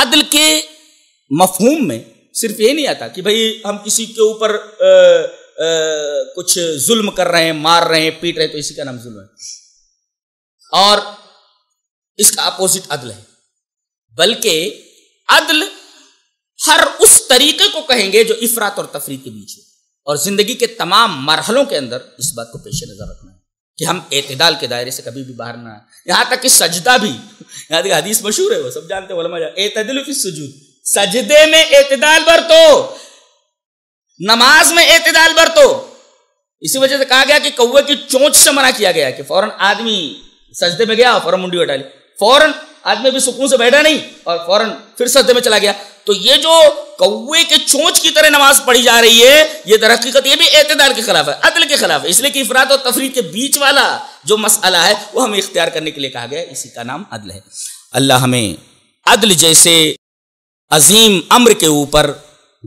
عدل کے مفہوم میں صرف یہ نہیں آتا کہ بھئی ہم کسی کے اوپر کچھ ظلم کر رہے ہیں مار رہے ہیں پیٹ رہے ہیں تو اسی کا نام ظلم ہے اور اس کا اپوزٹ عدل عدل ہے بلکہ ہر اس طریقے کو کہیں گے جو افراد اور تفریح کے بیچ ہے اور زندگی کے تمام مرحلوں کے اندر اس بات کو پیش نظر رکھنا ہے کہ ہم اعتدال کے دائرے سے کبھی بھی باہر نہ یہاں تک کہ سجدہ بھی یہاں تک حدیث مشہور ہے وہ سب جانتے علماء فی سجود سجدے میں اعتدال تو نماز میں اعتدال برتو اسی وجہ سے کہا گیا کہ کوے کی چونچ سے منع کیا گیا کہ فوراً آدمی سجدے میں گیا فوراً منڈی بیٹھا نہیں اور فوراً پھر سجدے میں چلا گیا تو یہ جو کوے کے چونچ کی طرح نماز پڑھی جا رہی ہے یہ حقیقت یہ بھی اعتدال کے خلاف ہے عدل کے خلاف ہے اس لیے کہ افراد اور تفریح کے بیچ والا جو مسئلہ ہے وہ ہمیں اختیار کرنے کے لیے کہا گیا اسی کا نام عدل ہے اللہ ہمیں عدل جیسے عظیم امر کے اوپر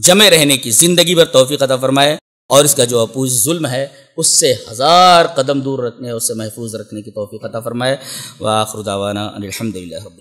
جمع رہنے کی زندگی بھر توفیق عطا فرمائے اور اس کا جو اپوز ظلم ہے اس سے ہزار قدم دور رکھنے اور اس سے محفوظ رکھنے کی توفیق عطا فرمائے واخر رب